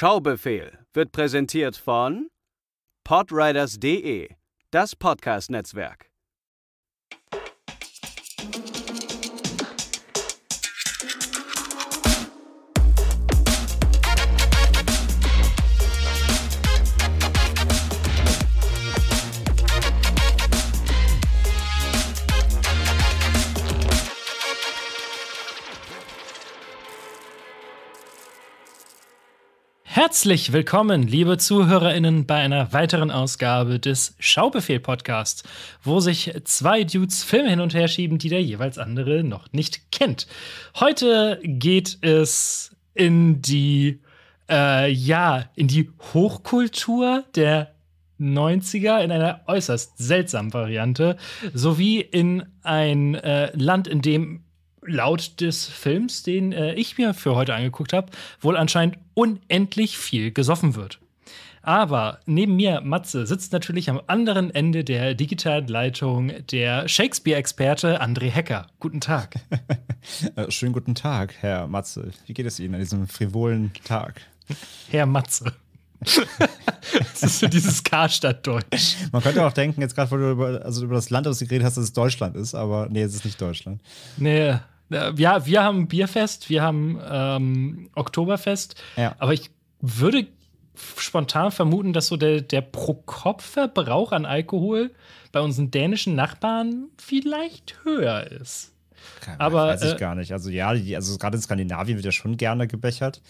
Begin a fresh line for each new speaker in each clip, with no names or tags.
Schaubefehl wird präsentiert von podriders.de, das Podcast-Netzwerk.
Herzlich willkommen, liebe ZuhörerInnen, bei einer weiteren Ausgabe des Schaubefehl Podcasts, wo sich zwei Dudes Filme hin und her schieben, die der jeweils andere noch nicht kennt. Heute geht es in die, äh, ja, in die Hochkultur der 90er in einer äußerst seltsamen Variante, sowie in ein äh, Land, in dem laut des Films, den äh, ich mir für heute angeguckt habe, wohl anscheinend unendlich viel gesoffen wird. Aber neben mir, Matze, sitzt natürlich am anderen Ende der digitalen Leitung der Shakespeare-Experte André Hecker. Guten Tag.
Äh, schönen guten Tag, Herr Matze. Wie geht es Ihnen an diesem frivolen Tag? Herr Matze. das ist so dieses Karstadt-Deutsch. Man könnte auch denken, jetzt gerade, wo du über, also über das Land ausgeredet hast, dass es Deutschland ist, aber nee, es ist nicht Deutschland.
Nee, äh, ja, wir haben Bierfest, wir haben ähm, Oktoberfest. Ja. Aber ich würde spontan vermuten, dass so der, der Pro-Kopf-Verbrauch an Alkohol bei unseren dänischen Nachbarn vielleicht höher ist.
Kein aber weiß ich äh, gar nicht. Also ja, die, also gerade in Skandinavien wird ja schon gerne gebechert.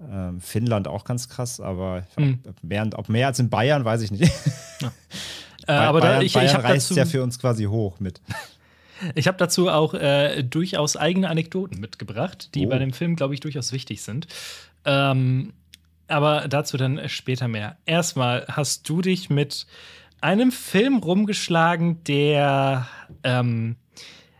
Ähm, Finnland auch ganz krass, aber hm. ob, mehr, ob mehr als in Bayern, weiß ich nicht. Ja. Äh, aber Bayern, da, ich, Bayern ich reißt dazu, ja für uns quasi hoch mit.
Ich habe dazu auch äh, durchaus eigene Anekdoten mitgebracht, die oh. bei dem Film, glaube ich, durchaus wichtig sind. Ähm, aber dazu dann später mehr. Erstmal hast du dich mit einem Film rumgeschlagen, der, ähm,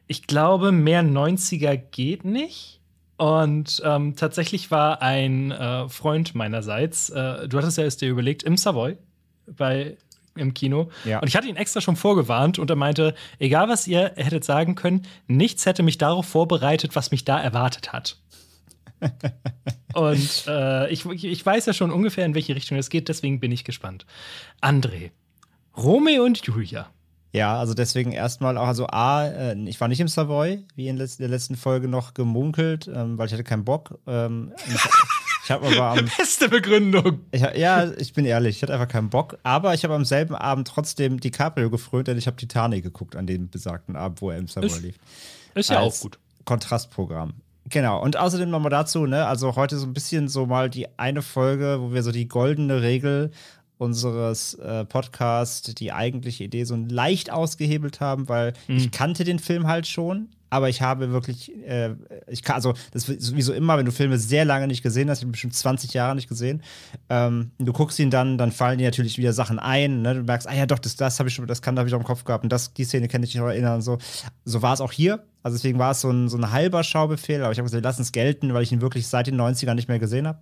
ich glaube, mehr 90er geht nicht. Und ähm, tatsächlich war ein äh, Freund meinerseits, äh, du hattest ja erst dir überlegt, im Savoy bei im Kino. Ja. Und ich hatte ihn extra schon vorgewarnt und er meinte, egal was ihr hättet sagen können, nichts hätte mich darauf vorbereitet, was mich da erwartet hat. und äh,
ich, ich weiß ja schon ungefähr, in welche Richtung es geht, deswegen bin ich gespannt. André, Romeo und Julia. Ja, also deswegen erstmal auch, also A, äh, ich war nicht im Savoy, wie in der letzten Folge noch gemunkelt, ähm, weil ich hatte keinen Bock. Ähm, Ich habe aber am, Beste Begründung. Ich, ja, ich bin ehrlich, ich hatte einfach keinen Bock. Aber ich habe am selben Abend trotzdem DiCaprio gefrönt, denn ich habe Titanic geguckt an dem besagten Abend, wo er im Summer lief. Ist ja Als auch gut. Kontrastprogramm. Genau, und außerdem nochmal dazu, ne, also heute so ein bisschen so mal die eine Folge, wo wir so die goldene Regel unseres äh, Podcasts, die eigentliche Idee so leicht ausgehebelt haben, weil mhm. ich kannte den Film halt schon aber ich habe wirklich, äh, ich kann, also das ist sowieso immer, wenn du Filme sehr lange nicht gesehen hast, ich habe bestimmt 20 Jahre nicht gesehen, ähm, du guckst ihn dann, dann fallen dir natürlich wieder Sachen ein, ne? du merkst, ah ja doch, das, das habe ich schon, das kann, da habe ich auch im Kopf gehabt und das, die Szene kenne ich mich noch erinnern und so. So war es auch hier, also deswegen war es so ein, so ein halber Schaubefehl, aber ich habe gesagt, lass uns gelten, weil ich ihn wirklich seit den 90ern nicht mehr gesehen habe.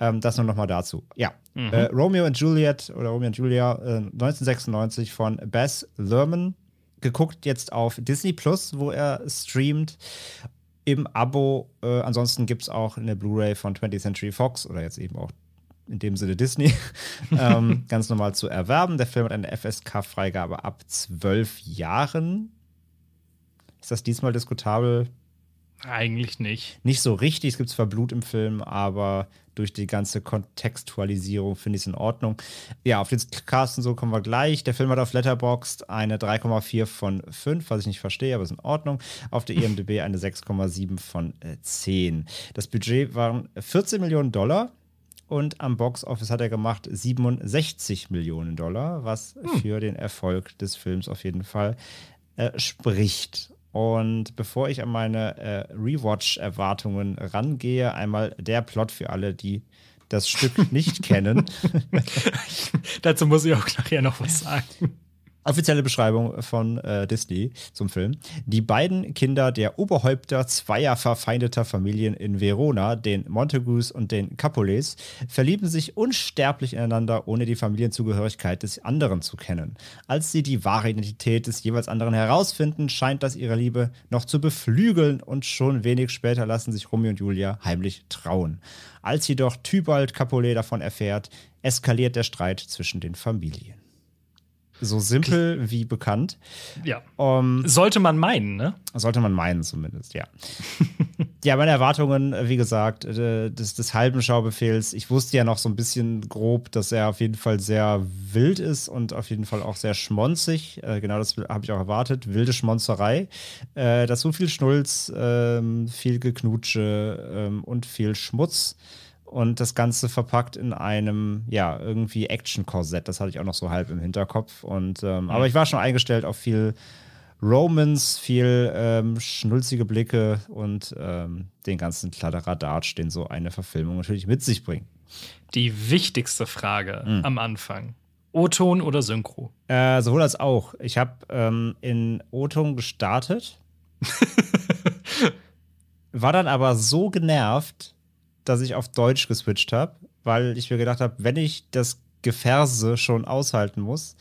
Ähm, das nur nochmal dazu. Ja. Mhm. Äh, Romeo und Juliet oder Romeo und Julia äh, 1996 von Bess Lerman geguckt jetzt auf Disney Plus, wo er streamt im Abo. Äh, ansonsten gibt es auch eine Blu-ray von 20th Century Fox oder jetzt eben auch in dem Sinne Disney, ähm, ganz normal zu erwerben. Der Film hat eine FSK-Freigabe ab zwölf Jahren. Ist das diesmal diskutabel?
Eigentlich nicht.
Nicht so richtig, es gibt zwar Blut im Film, aber durch die ganze Kontextualisierung finde ich es in Ordnung. Ja, auf den Cast und so kommen wir gleich. Der Film hat auf Letterboxd eine 3,4 von 5, was ich nicht verstehe, aber ist in Ordnung. Auf der IMDb eine 6,7 von 10. Äh, das Budget waren 14 Millionen Dollar. Und am Boxoffice hat er gemacht 67 Millionen Dollar, was hm. für den Erfolg des Films auf jeden Fall äh, spricht. Und bevor ich an meine äh, Rewatch-Erwartungen rangehe, einmal der Plot für alle, die das Stück nicht kennen. Dazu muss ich auch nachher noch was sagen. Offizielle Beschreibung von äh, Disney zum Film. Die beiden Kinder der Oberhäupter zweier verfeindeter Familien in Verona, den Montagues und den Capulets, verlieben sich unsterblich ineinander, ohne die Familienzugehörigkeit des anderen zu kennen. Als sie die wahre Identität des jeweils anderen herausfinden, scheint das ihre Liebe noch zu beflügeln und schon wenig später lassen sich Romeo und Julia heimlich trauen. Als jedoch Tybalt Capulet davon erfährt, eskaliert der Streit zwischen den Familien so simpel wie bekannt. Ja. Um, ähm, sollte man meinen, ne? Sollte man meinen zumindest, ja. ja, meine Erwartungen, wie gesagt, äh, des, des halben Schaubefehls. Ich wusste ja noch so ein bisschen grob, dass er auf jeden Fall sehr wild ist und auf jeden Fall auch sehr schmonzig. Äh, genau das habe ich auch erwartet. Wilde Schmonzerei. Äh, dass so viel Schnulz, ähm, viel Geknutsche ähm, und viel Schmutz und das Ganze verpackt in einem, ja, irgendwie Action-Korsett. Das hatte ich auch noch so halb im Hinterkopf. Und, ähm, mhm. Aber ich war schon eingestellt auf viel Romans, viel ähm, schnulzige Blicke und ähm, den ganzen Kladderadatsch, den so eine Verfilmung natürlich mit sich bringt.
Die wichtigste Frage mhm. am Anfang.
O-Ton oder Synchro? Äh, sowohl als auch. Ich habe ähm, in O-Ton gestartet, war dann aber so genervt, dass ich auf Deutsch geswitcht habe, weil ich mir gedacht habe, wenn ich das Geferse schon aushalten muss,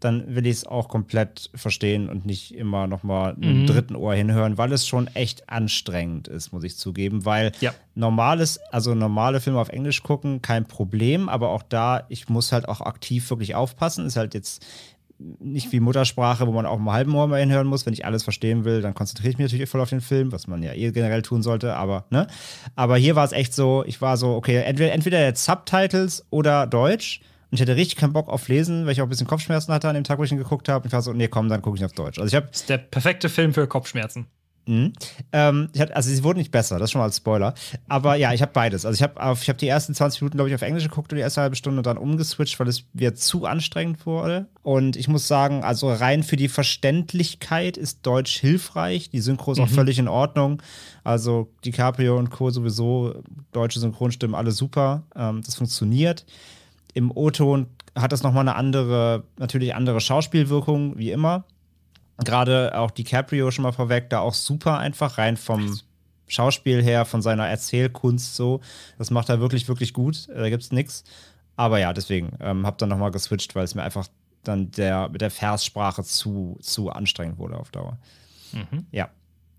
dann will ich es auch komplett verstehen und nicht immer nochmal mhm. einen dritten Ohr hinhören, weil es schon echt anstrengend ist, muss ich zugeben. Weil ja. normales, also normale Filme auf Englisch gucken, kein Problem, aber auch da, ich muss halt auch aktiv wirklich aufpassen. Ist halt jetzt nicht wie Muttersprache, wo man auch mal halben Ohr mal hinhören muss. Wenn ich alles verstehen will, dann konzentriere ich mich natürlich voll auf den Film, was man ja eh generell tun sollte, aber, ne? Aber hier war es echt so, ich war so, okay, entweder, entweder jetzt Subtitles oder Deutsch. Und ich hatte richtig keinen Bock auf Lesen, weil ich auch ein bisschen Kopfschmerzen hatte an dem Tag, wo ich ihn geguckt habe. Und ich war so, nee, komm, dann gucke ich auf Deutsch. Also ich habe. Ist der perfekte Film für Kopfschmerzen. Mhm. Ähm, also sie wurden nicht besser, das ist schon mal als Spoiler. Aber ja, ich habe beides. Also ich habe ich hab die ersten 20 Minuten, glaube ich, auf Englisch geguckt und die erste halbe Stunde dann umgeswitcht, weil es mir zu anstrengend wurde. Und ich muss sagen, also rein für die Verständlichkeit ist Deutsch hilfreich. Die Synchro ist mhm. auch völlig in Ordnung. Also DiCaprio und Co. sowieso, deutsche Synchronstimmen, alle super. Ähm, das funktioniert. Im O-Ton hat das nochmal eine andere, natürlich andere Schauspielwirkung, wie immer. Gerade auch DiCaprio schon mal vorweg, da auch super einfach rein vom Schauspiel her, von seiner Erzählkunst so. Das macht er wirklich, wirklich gut. Äh, da gibt's nichts. Aber ja, deswegen ähm, habe dann nochmal geswitcht, weil es mir einfach dann der, mit der Verssprache zu, zu anstrengend wurde auf Dauer. Mhm. Ja.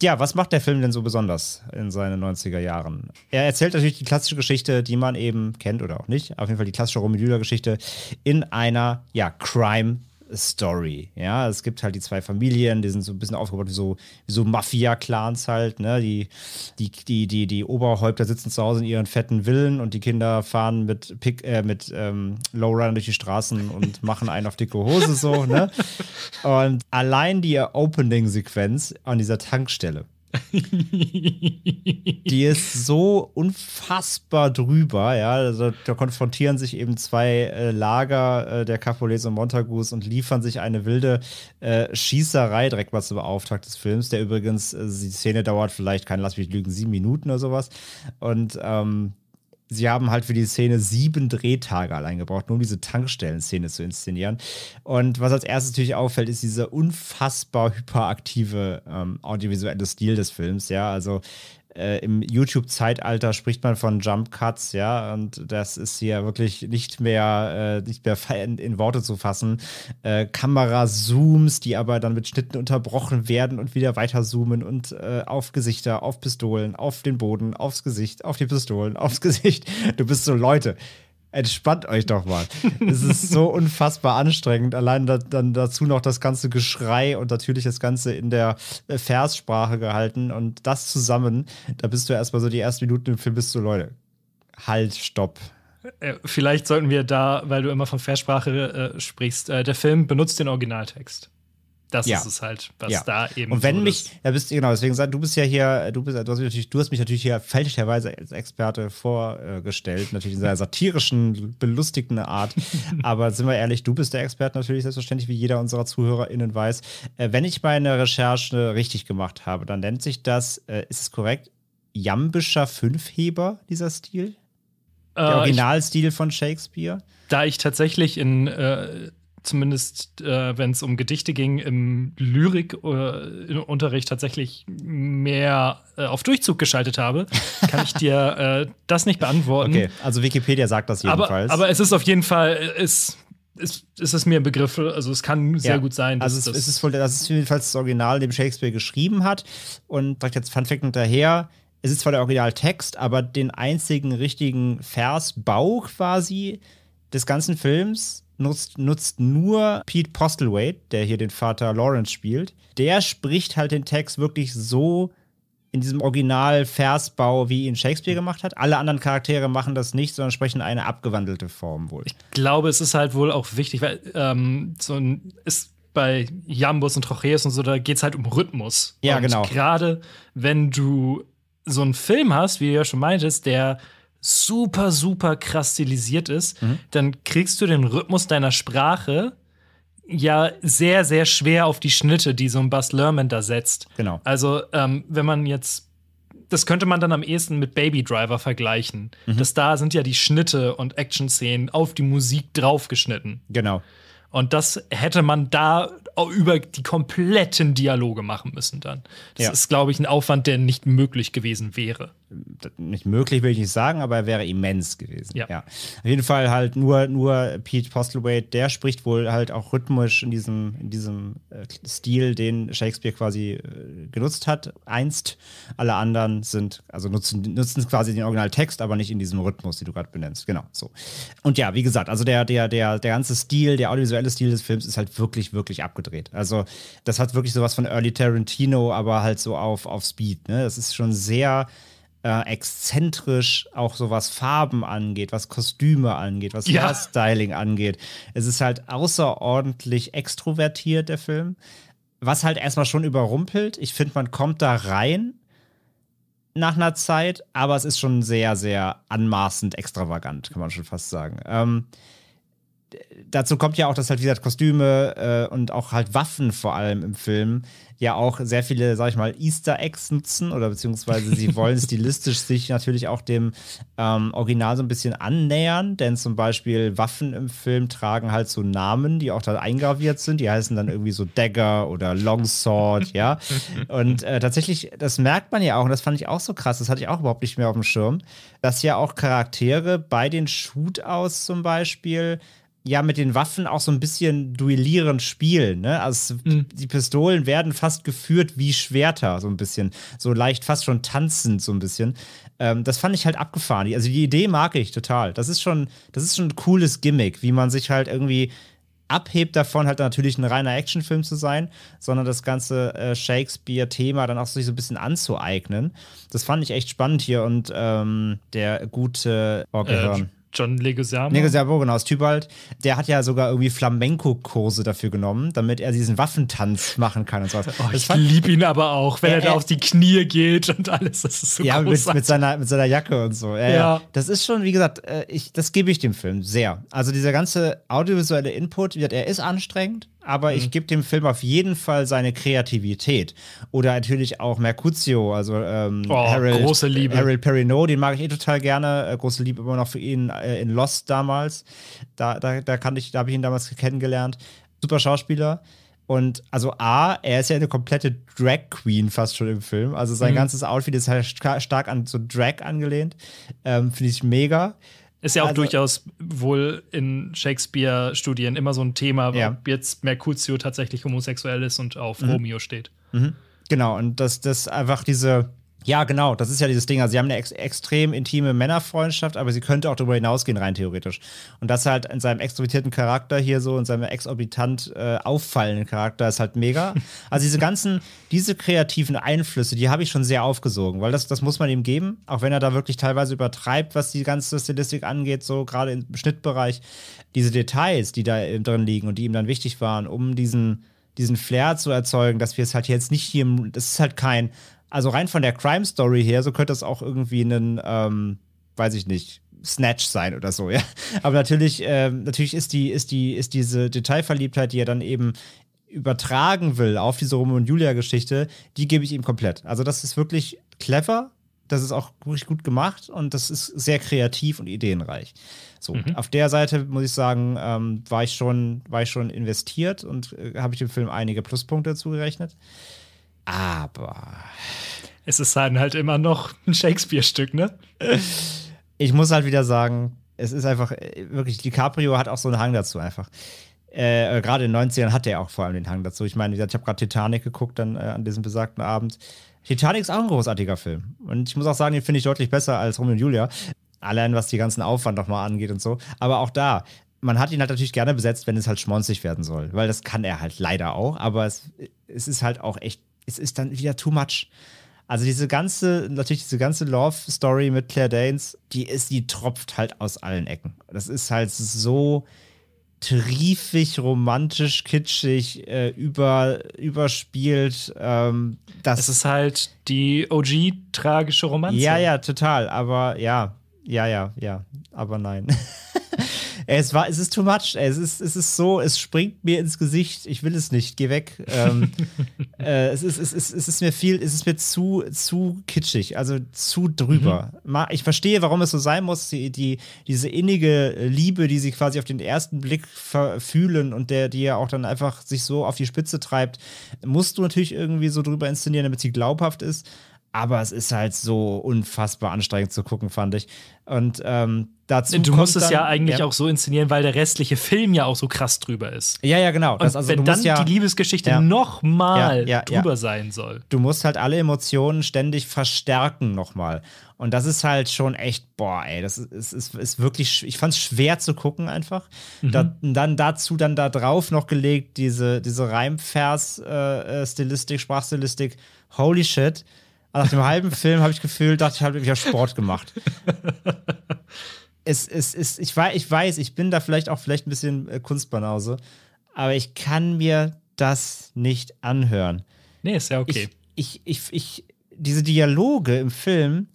Ja, was macht der Film denn so besonders in seinen 90er Jahren? Er erzählt natürlich die klassische Geschichte, die man eben kennt oder auch nicht. Auf jeden Fall die klassische Romilüder-Geschichte in einer, ja, Crime- Story. Ja, es gibt halt die zwei Familien, die sind so ein bisschen aufgebaut wie so, wie so Mafia-Clans halt. Ne? Die, die, die, die, die Oberhäupter sitzen zu Hause in ihren fetten Villen und die Kinder fahren mit, Pick, äh, mit ähm, Lowrun durch die Straßen und machen einen auf dicke Hose so. Ne? Und allein die Opening-Sequenz an dieser Tankstelle die ist so unfassbar drüber, ja. Also, da konfrontieren sich eben zwei äh, Lager äh, der Capoles und Montagus und liefern sich eine wilde äh, Schießerei direkt mal zum Auftakt des Films, der übrigens, äh, die Szene dauert vielleicht, kein lass mich lügen, sieben Minuten oder sowas. Und ähm, sie haben halt für die Szene sieben Drehtage allein gebraucht, nur um diese Tankstellen-Szene zu inszenieren. Und was als erstes natürlich auffällt, ist dieser unfassbar hyperaktive ähm, audiovisuelle Stil des Films. Ja, also äh, im YouTube-Zeitalter spricht man von Jump Cuts, ja, und das ist hier wirklich nicht mehr, äh, nicht mehr in, in, Worte zu fassen. Äh, Kamera-Zooms, die aber dann mit Schnitten unterbrochen werden und wieder weiter zoomen und äh, auf Gesichter, auf Pistolen, auf den Boden, aufs Gesicht, auf die Pistolen, aufs Gesicht. Du bist so Leute entspannt euch doch mal. es ist so unfassbar anstrengend. Allein da, dann dazu noch das ganze Geschrei und natürlich das Ganze in der äh, Verssprache gehalten und das zusammen. Da bist du erstmal so die ersten Minuten im Film, bist du, Leute, halt, stopp. Äh, vielleicht sollten wir da, weil du immer von Versprache äh, sprichst, äh, der Film benutzt den
Originaltext das ja. ist es halt, was ja. da eben. Und wenn so
mich, ja, bist du, genau, deswegen du bist ja hier, du bist, du hast mich natürlich, du hast mich natürlich hier fälschlicherweise als Experte vorgestellt, natürlich in seiner satirischen, belustigenden Art. Aber sind wir ehrlich, du bist der Experte natürlich, selbstverständlich, wie jeder unserer ZuhörerInnen weiß. Äh, wenn ich meine Recherche richtig gemacht habe, dann nennt sich das, äh, ist es korrekt, Jambischer Fünfheber, dieser Stil? Der äh, Originalstil ich, von Shakespeare? Da ich tatsächlich in äh, zumindest äh,
wenn es um Gedichte ging, im Lyrikunterricht äh, tatsächlich mehr äh, auf Durchzug geschaltet habe, kann ich dir äh, das nicht beantworten. Okay, also Wikipedia
sagt das jedenfalls. Aber, aber es ist auf jeden Fall, es, ist, ist es mir ein Begriff, also es kann sehr ja. gut sein. also es, das ist wohl, das ist jedenfalls das Original, dem Shakespeare geschrieben hat. Und direkt jetzt Fun Fact hinterher, es ist zwar der Originaltext, aber den einzigen richtigen Versbau quasi des ganzen Films nutzt, nutzt nur Pete Postlewaite, der hier den Vater Lawrence spielt. Der spricht halt den Text wirklich so in diesem Original-Versbau, wie ihn Shakespeare gemacht hat. Alle anderen Charaktere machen das nicht, sondern sprechen eine abgewandelte Form wohl. Ich
glaube, es ist halt wohl auch wichtig, weil ähm, so ein, ist bei Jambus und Trocheus und so, da geht es halt um Rhythmus. Ja, und genau. Gerade wenn du so einen Film hast, wie du ja schon meintest, der super, super krass stilisiert ist, mhm. dann kriegst du den Rhythmus deiner Sprache ja sehr, sehr schwer auf die Schnitte, die so ein Bass Lerman da setzt. Genau. Also, ähm, wenn man jetzt das könnte man dann am ehesten mit Baby Driver vergleichen. Mhm. Das da sind ja die Schnitte und Action-Szenen auf die Musik draufgeschnitten. Genau. Und das hätte man da über die kompletten Dialoge machen müssen dann. Das ja. ist, glaube ich, ein Aufwand, der
nicht möglich gewesen wäre. Nicht möglich würde ich nicht sagen, aber er wäre immens gewesen. Ja. ja. Auf jeden Fall halt nur, nur Pete Postlewaite, der spricht wohl halt auch rhythmisch in diesem, in diesem äh, Stil, den Shakespeare quasi äh, genutzt hat, einst. Alle anderen sind, also nutzen, nutzen quasi den Originaltext, aber nicht in diesem Rhythmus, den du gerade benennst. Genau, so. Und ja, wie gesagt, also der, der, der, der ganze Stil, der audiovisuelle Stil des Films ist halt wirklich, wirklich abgedreht gedreht. Also das hat wirklich sowas von Early Tarantino, aber halt so auf, auf Speed. Ne? Das ist schon sehr äh, exzentrisch, auch so was Farben angeht, was Kostüme angeht, was ja. Styling angeht. Es ist halt außerordentlich extrovertiert, der Film. Was halt erstmal schon überrumpelt. Ich finde, man kommt da rein nach einer Zeit, aber es ist schon sehr, sehr anmaßend extravagant, kann man schon fast sagen. Ähm, dazu kommt ja auch, dass halt, wie gesagt, Kostüme äh, und auch halt Waffen vor allem im Film ja auch sehr viele, sag ich mal, Easter Eggs nutzen oder beziehungsweise sie wollen stilistisch sich natürlich auch dem ähm, Original so ein bisschen annähern, denn zum Beispiel Waffen im Film tragen halt so Namen, die auch da eingraviert sind, die heißen dann irgendwie so Dagger oder Longsword, ja. Und äh, tatsächlich, das merkt man ja auch und das fand ich auch so krass, das hatte ich auch überhaupt nicht mehr auf dem Schirm, dass ja auch Charaktere bei den Shootouts zum Beispiel ja mit den Waffen auch so ein bisschen duellieren spielen. Ne? Also mhm. die Pistolen werden fast geführt wie Schwerter, so ein bisschen. So leicht fast schon tanzend, so ein bisschen. Ähm, das fand ich halt abgefahren. Also die Idee mag ich total. Das ist schon, das ist schon ein cooles Gimmick, wie man sich halt irgendwie abhebt davon, halt natürlich ein reiner Actionfilm zu sein, sondern das ganze äh, Shakespeare-Thema dann auch sich so ein bisschen anzueignen. Das fand ich echt spannend hier und ähm, der gute Orgelhörn. Oh, äh, John Leguizamo. Leguizamo, genau, aus Tybalt. Der hat ja sogar irgendwie Flamenco-Kurse dafür genommen, damit er diesen Waffentanz machen kann und sowas. Oh, ich liebe ihn aber auch, wenn er, er, da auf die Knie geht und alles. Das ist so Ja, mit, mit, seiner, mit seiner Jacke und so. Ja, ja. Das ist schon, wie gesagt, äh, ich, das gebe ich dem Film sehr. Also dieser ganze audiovisuelle Input, wie gesagt, er ist anstrengend, aber mhm. ich gebe dem Film auf jeden Fall seine Kreativität. Oder natürlich auch Mercutio, also ähm, oh, Harold, große Liebe. Harold Perrineau, den mag ich eh total gerne. Äh, große Liebe immer noch für ihn äh, in Lost damals. Da, da, da, kannte ich, da habe ich ihn damals kennengelernt. Super Schauspieler. Und also A, er ist ja eine komplette Drag Queen fast schon im Film. Also sein mhm. ganzes Outfit ist halt stark an so Drag angelehnt. Ähm, Finde ich mega. Ist ja auch also, durchaus wohl in Shakespeare-Studien immer so ein Thema, ja. jetzt Mercutio
tatsächlich homosexuell ist und auf mhm. Romeo steht.
Mhm. Genau, und dass das einfach diese ja, genau, das ist ja dieses Ding. Also, sie haben eine ex extrem intime Männerfreundschaft, aber sie könnte auch darüber hinausgehen, rein theoretisch. Und das halt in seinem extrovertierten Charakter hier so, in seinem exorbitant äh, auffallenden Charakter ist halt mega. also, diese ganzen, diese kreativen Einflüsse, die habe ich schon sehr aufgesogen, weil das, das muss man ihm geben, auch wenn er da wirklich teilweise übertreibt, was die ganze Stilistik angeht, so gerade im Schnittbereich. Diese Details, die da drin liegen und die ihm dann wichtig waren, um diesen diesen Flair zu erzeugen, dass wir es halt jetzt nicht hier, das ist halt kein, also rein von der Crime Story her, so könnte es auch irgendwie ein, ähm, weiß ich nicht, Snatch sein oder so, ja. Aber natürlich, ähm, natürlich ist die, ist die, ist diese Detailverliebtheit, die er dann eben übertragen will auf diese Romeo und Julia-Geschichte, die gebe ich ihm komplett. Also das ist wirklich clever, das ist auch wirklich gut gemacht und das ist sehr kreativ und ideenreich. So, mhm. auf der Seite muss ich sagen, ähm, war ich schon, war ich schon investiert und äh, habe ich dem Film einige Pluspunkte zugerechnet. Aber. Es ist halt immer noch ein Shakespeare-Stück, ne? Ich muss halt wieder sagen, es ist einfach, äh, wirklich, DiCaprio hat auch so einen Hang dazu einfach. Äh, äh gerade in den 90ern hat er auch vor allem den Hang dazu. Ich meine, ich habe gerade Titanic geguckt dann äh, an diesem besagten Abend. Titanic ist auch ein großartiger Film. Und ich muss auch sagen, den finde ich deutlich besser als Romeo und Julia. Allein was die ganzen Aufwand nochmal angeht und so. Aber auch da, man hat ihn halt natürlich gerne besetzt, wenn es halt schmonzig werden soll. Weil das kann er halt leider auch. Aber es, äh, es ist halt auch echt es ist dann wieder too much. Also diese ganze, natürlich diese ganze Love-Story mit Claire Danes, die ist, die tropft halt aus allen Ecken. Das ist halt so triefig, romantisch, kitschig, äh, über, überspielt. Ähm, das es ist halt die OG-tragische Romanze. Ja, ja, total. Aber ja, ja, ja, ja. Aber nein. Es war, es ist too much. Es ist, es ist so, es springt mir ins Gesicht. Ich will es nicht. Geh weg. Ähm, äh, es, ist, es, ist, es ist mir viel, es ist mir zu, zu kitschig, also zu drüber. Mhm. Ich verstehe, warum es so sein muss. Die, die, diese innige Liebe, die sie quasi auf den ersten Blick fühlen und der, die ja auch dann einfach sich so auf die Spitze treibt, musst du natürlich irgendwie so drüber inszenieren, damit sie glaubhaft ist aber es ist halt so unfassbar anstrengend zu gucken, fand ich. Und ähm, dazu. Du musst dann, es ja eigentlich ja. auch so inszenieren, weil der restliche Film ja auch so krass drüber ist. Ja, ja, genau. Das, also, wenn dann ja, die Liebesgeschichte ja, nochmal ja, drüber
sein soll.
Du musst halt alle Emotionen ständig verstärken nochmal. Und das ist halt schon echt, boah, ey, das ist, ist, ist, wirklich, ich fand es schwer zu gucken einfach. Mhm. Da, dann dazu, dann da drauf noch gelegt, diese, diese Reimvers-Stilistik, äh, äh, Sprachstilistik, holy shit also nach dem halben Film habe ich gefühlt, dachte ich, habe ich hab Sport gemacht. es, es, es, ich, weiß, ich weiß, ich bin da vielleicht auch vielleicht ein bisschen äh, Kunstbanause, aber ich kann mir das nicht anhören. Nee, ist ja okay. Ich, ich, ich, ich, diese Dialoge im Film,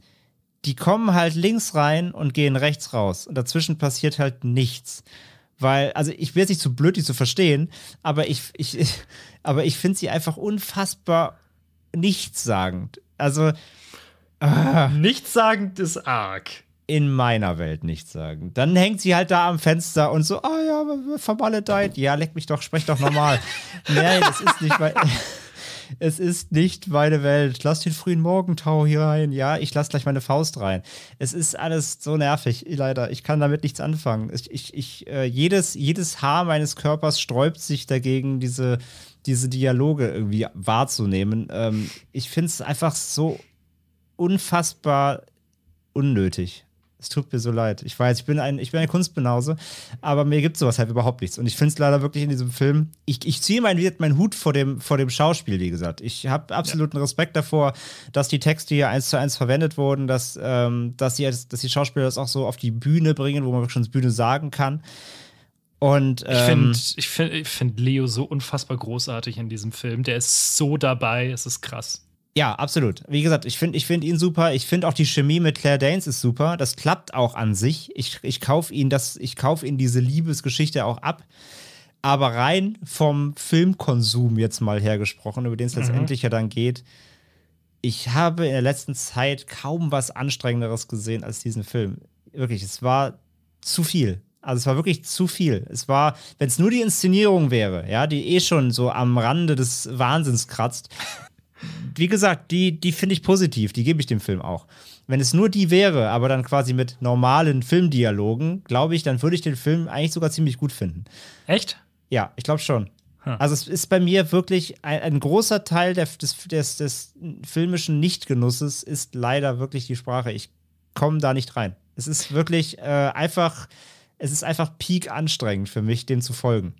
die kommen halt links rein und gehen rechts raus. Und dazwischen passiert halt nichts. Weil, also ich wäre nicht zu blöd, die zu verstehen, aber ich, ich, ich aber ich finde sie einfach unfassbar nichtssagend. Also. Ah, Nichtsagend ist arg. In meiner Welt nichts sagen. Dann hängt sie halt da am Fenster und so, ah oh ja, vermaledeit. Ja, leck mich doch, sprech doch normal. Nein, das ist nicht mein es ist nicht meine Welt. Lass den frühen Morgentau hier rein. Ja, ich lass gleich meine Faust rein. Es ist alles so nervig, leider. Ich kann damit nichts anfangen. Ich, ich, ich äh, jedes, jedes Haar meines Körpers sträubt sich dagegen, diese, diese Dialoge irgendwie wahrzunehmen. Ähm, ich finde es einfach so unfassbar unnötig. Es tut mir so leid. Ich weiß, ich bin ein, ich bin ein Kunstbenause, aber mir gibt sowas halt überhaupt nichts. Und ich finde es leider wirklich in diesem Film. Ich, ich ziehe meinen, meinen Hut vor dem, vor dem Schauspiel, wie gesagt. Ich habe absoluten ja. Respekt davor, dass die Texte hier eins zu eins verwendet wurden, dass, ähm, dass, die, dass die Schauspieler das auch so auf die Bühne bringen, wo man wirklich schon die Bühne sagen kann. Und, ähm, ich finde ich
find, ich find Leo so unfassbar großartig in diesem Film. Der ist so dabei, es ist krass
ja, absolut. Wie gesagt, ich finde ich find ihn super. Ich finde auch die Chemie mit Claire Danes ist super. Das klappt auch an sich. Ich, ich kaufe ihn, kauf ihn diese Liebesgeschichte auch ab. Aber rein vom Filmkonsum jetzt mal hergesprochen, über den es mhm. letztendlich ja dann geht, ich habe in der letzten Zeit kaum was Anstrengenderes gesehen als diesen Film. Wirklich, es war zu viel. Also es war wirklich zu viel. Es war, wenn es nur die Inszenierung wäre, ja, die eh schon so am Rande des Wahnsinns kratzt, wie gesagt, die, die finde ich positiv, die gebe ich dem Film auch. Wenn es nur die wäre, aber dann quasi mit normalen Filmdialogen, glaube ich, dann würde ich den Film eigentlich sogar ziemlich gut finden. Echt? Ja, ich glaube schon. Hm. Also es ist bei mir wirklich ein, ein großer Teil der, des, des, des filmischen Nichtgenusses ist leider wirklich die Sprache. Ich komme da nicht rein. Es ist wirklich äh, einfach, es ist einfach peak anstrengend für mich, dem zu folgen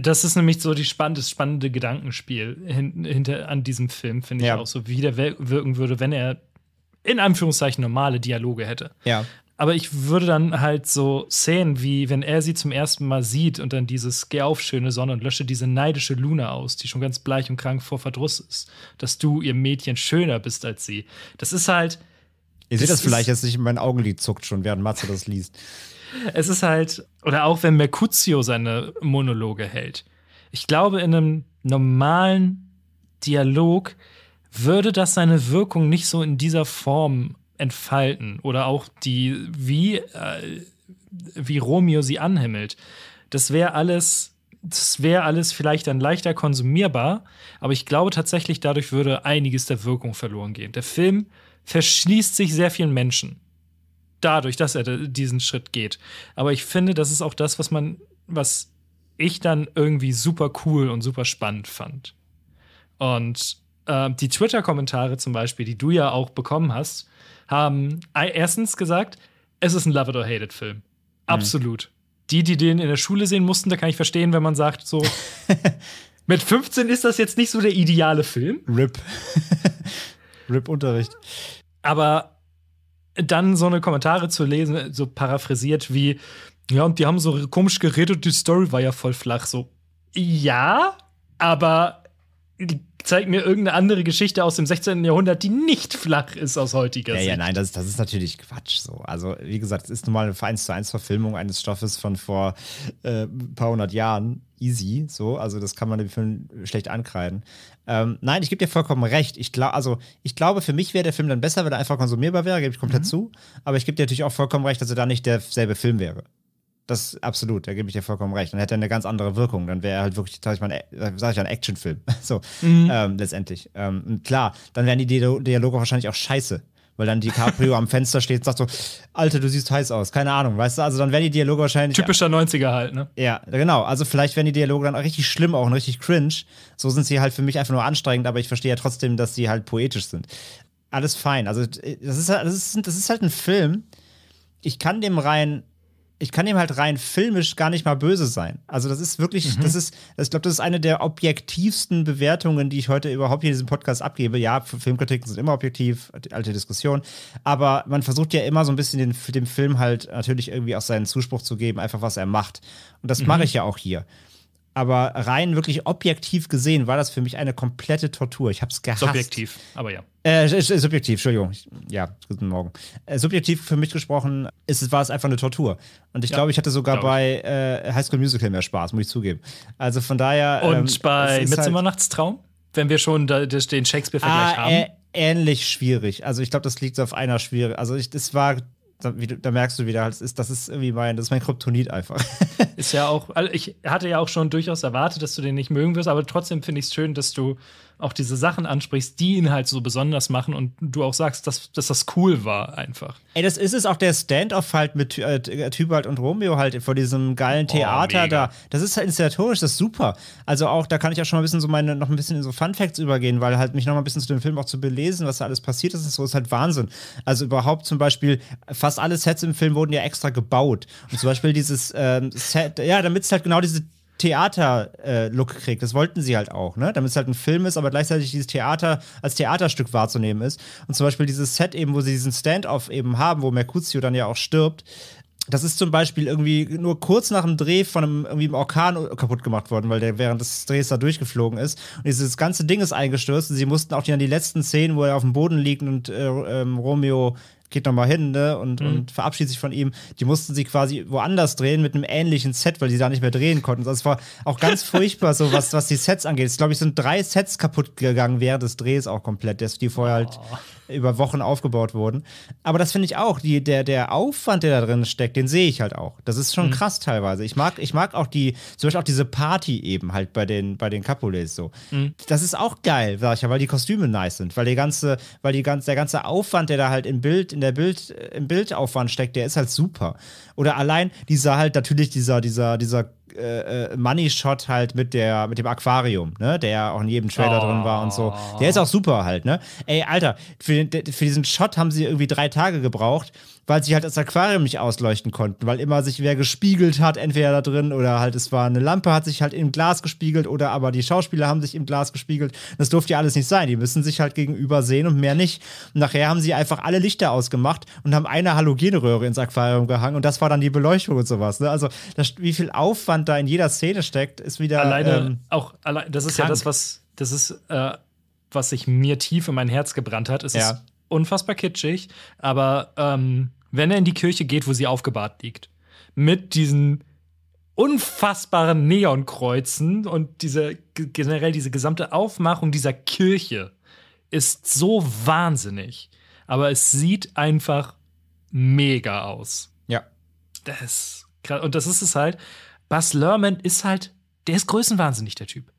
das ist nämlich so die
spannende, das spannende Gedankenspiel hin, hinter, an diesem Film, finde ich ja. auch so, wie der wirken würde, wenn er in Anführungszeichen normale Dialoge hätte. Ja. Aber ich würde dann halt so Szenen wie, wenn er sie zum ersten Mal sieht und dann dieses Geh auf, schöne Sonne und lösche diese neidische Luna aus, die schon ganz bleich und krank vor Verdruss ist, dass du, ihr Mädchen, schöner bist als sie. Das ist halt.
Ihr seht das, das vielleicht jetzt nicht, mein Augenlid zuckt schon, während Matze das liest
es ist halt, oder auch wenn Mercutio seine Monologe hält. Ich glaube, in einem normalen Dialog würde das seine Wirkung nicht so in dieser Form entfalten oder auch die, wie, äh, wie Romeo sie anhimmelt. Das wäre alles, das wäre alles vielleicht dann leichter konsumierbar, aber ich glaube tatsächlich, dadurch würde einiges der Wirkung verloren gehen. Der Film verschließt sich sehr vielen Menschen dadurch, dass er diesen Schritt geht. Aber ich finde, das ist auch das, was man, was ich dann irgendwie super cool und super spannend fand. Und äh, die Twitter-Kommentare zum Beispiel, die du ja auch bekommen hast, haben erstens gesagt, es ist ein Love it or hate it Film. Mhm. Absolut. Die, die den in der Schule sehen mussten, da kann ich verstehen, wenn man sagt, so mit 15 ist das jetzt nicht so der ideale Film. RIP. RIP-Unterricht. Aber dann so eine Kommentare zu lesen, so paraphrasiert wie, ja, und die haben so komisch geredet, die Story war ja voll flach. So, ja, aber zeig mir irgendeine andere Geschichte aus dem 16. Jahrhundert, die nicht flach ist aus heutiger
ja, Sicht. Ja, nein, das, das ist natürlich Quatsch so. Also, wie gesagt, es ist nun mal eine 1 zu 1 Verfilmung eines Stoffes von vor äh, ein paar hundert Jahren easy, so, also das kann man dem Film schlecht ankreiden. Ähm, nein, ich gebe dir vollkommen recht. Ich glaube, also ich glaube, für mich wäre der Film dann besser, wenn er einfach konsumierbar wäre, gebe ich komplett mhm. zu. Aber ich gebe dir natürlich auch vollkommen recht, dass er da nicht derselbe Film wäre. Das absolut, da gebe ich dir vollkommen recht. Dann hätte er eine ganz andere Wirkung. Dann wäre er halt wirklich, sag ich mal, ein, sag ich mal, ein Actionfilm. so, mhm. ähm, letztendlich. Ähm, klar, dann wären die Dialoge wahrscheinlich auch scheiße weil dann DiCaprio am Fenster steht und sagt so, Alter, du siehst heiß aus, keine Ahnung, weißt du, also dann werden die Dialoge wahrscheinlich. Typischer 90er halt, ne? Ja, genau. Also vielleicht werden die Dialoge dann auch richtig schlimm auch und richtig cringe. So sind sie halt für mich einfach nur anstrengend, aber ich verstehe ja trotzdem, dass sie halt poetisch sind. Alles fein. Also äh, das ist, halt, das ist, das ist halt ein Film. Ich kann dem rein ich kann ihm halt rein filmisch gar nicht mal böse sein. Also das ist wirklich, mhm. das ist, ich glaube, das ist eine der objektivsten Bewertungen, die ich heute überhaupt hier in diesem Podcast abgebe. Ja, Filmkritiken sind immer objektiv, alte Diskussion. Aber man versucht ja immer so ein bisschen den, dem Film halt natürlich irgendwie auch seinen Zuspruch zu geben, einfach was er macht. Und das mhm. mache ich ja auch hier. Aber rein wirklich objektiv gesehen war das für mich eine komplette Tortur. Ich habe es gehasst. Subjektiv, aber ja. Äh, subjektiv, Entschuldigung. Ja, guten Morgen. Äh, subjektiv für mich gesprochen ist, war es einfach eine Tortur. Und ich ja, glaube, ich hatte sogar bei äh, High School Musical mehr Spaß, muss ich zugeben. Also von daher. Ähm, Und ähm, bei Mittsommernachtstraum, halt wenn wir schon den Shakespeare-Vergleich ah, haben. Äh, ähnlich schwierig. Also ich glaube, das liegt auf einer Schwierigkeit. Also ich, das war da, da, merkst du wieder, das ist, das ist irgendwie mein, das ist mein Kryptonit einfach. Ist ja auch, also ich hatte ja auch schon durchaus erwartet, dass du den nicht mögen
wirst, aber trotzdem finde ich es schön, dass du auch diese Sachen ansprichst, die ihn halt so besonders machen und du auch sagst, dass, dass das cool
war einfach. Ey, das ist es auch der Stand-off halt mit äh, Tybalt und Romeo halt vor diesem geilen Theater oh, da. Das ist halt inszenatorisch, das ist super. Also auch, da kann ich auch schon mal ein bisschen so meine, noch ein bisschen in so Fun Facts übergehen, weil halt mich noch mal ein bisschen zu dem Film auch zu belesen, was da alles passiert ist und so, ist halt Wahnsinn. Also überhaupt zum Beispiel, fast alle Sets im Film wurden ja extra gebaut. Und zum Beispiel dieses ähm, Set ja, damit es halt genau diese Theater-Look äh, kriegt. Das wollten sie halt auch, ne? Damit es halt ein Film ist, aber gleichzeitig dieses Theater als Theaterstück wahrzunehmen ist. Und zum Beispiel dieses Set eben, wo sie diesen Stand-off eben haben, wo Mercutio dann ja auch stirbt. Das ist zum Beispiel irgendwie nur kurz nach dem Dreh von einem irgendwie einem Orkan kaputt gemacht worden, weil der während des Drehs da durchgeflogen ist. Und dieses ganze Ding ist eingestürzt. Und sie mussten auch die, dann die letzten Szenen, wo er auf dem Boden liegt und äh, ähm, Romeo geht nochmal hin ne? und, mhm. und verabschiedet sich von ihm. Die mussten sie quasi woanders drehen mit einem ähnlichen Set, weil sie da nicht mehr drehen konnten. Also es war auch ganz furchtbar, so was, was die Sets angeht. Es glaube ich, sind drei Sets kaputt gegangen während des Drehs auch komplett, dass die vorher halt oh über Wochen aufgebaut wurden. Aber das finde ich auch, die, der, der Aufwand, der da drin steckt, den sehe ich halt auch. Das ist schon mhm. krass teilweise. Ich mag, ich mag auch die, zum Beispiel auch diese Party eben halt bei den, bei den Capulets so. Mhm. Das ist auch geil, sag ich ja, weil die Kostüme nice sind, weil die ganze, weil die ganze, der ganze Aufwand, der da halt im Bild, in der Bild, äh, im Bildaufwand steckt, der ist halt super. Oder allein dieser halt natürlich dieser, dieser, dieser äh, äh, Money Shot halt mit der mit dem Aquarium, ne, der ja auch in jedem Trailer oh. drin war und so. Der ist auch super halt, ne? Ey, Alter, für, für diesen Shot haben sie irgendwie drei Tage gebraucht weil sie halt das Aquarium nicht ausleuchten konnten, weil immer sich wer gespiegelt hat, entweder da drin oder halt es war eine Lampe, hat sich halt im Glas gespiegelt oder aber die Schauspieler haben sich im Glas gespiegelt. Das durfte ja alles nicht sein. Die müssen sich halt gegenüber sehen und mehr nicht. Und nachher haben sie einfach alle Lichter ausgemacht und haben eine Halogenröhre ins Aquarium gehangen und das war dann die Beleuchtung und sowas. Ne? Also das, wie viel Aufwand da in jeder Szene steckt, ist wieder. Alleine ähm,
auch allein, das ist krank. ja das, was das ist, äh, was sich mir tief in mein Herz gebrannt hat. Es ja. ist unfassbar kitschig, aber ähm, wenn er in die Kirche geht, wo sie aufgebahrt liegt, mit diesen unfassbaren Neonkreuzen und diese generell diese gesamte Aufmachung dieser Kirche ist so wahnsinnig, aber es sieht einfach mega aus. Ja. Das und das ist es halt. Bas Lerman ist halt, der ist größenwahnsinnig der Typ.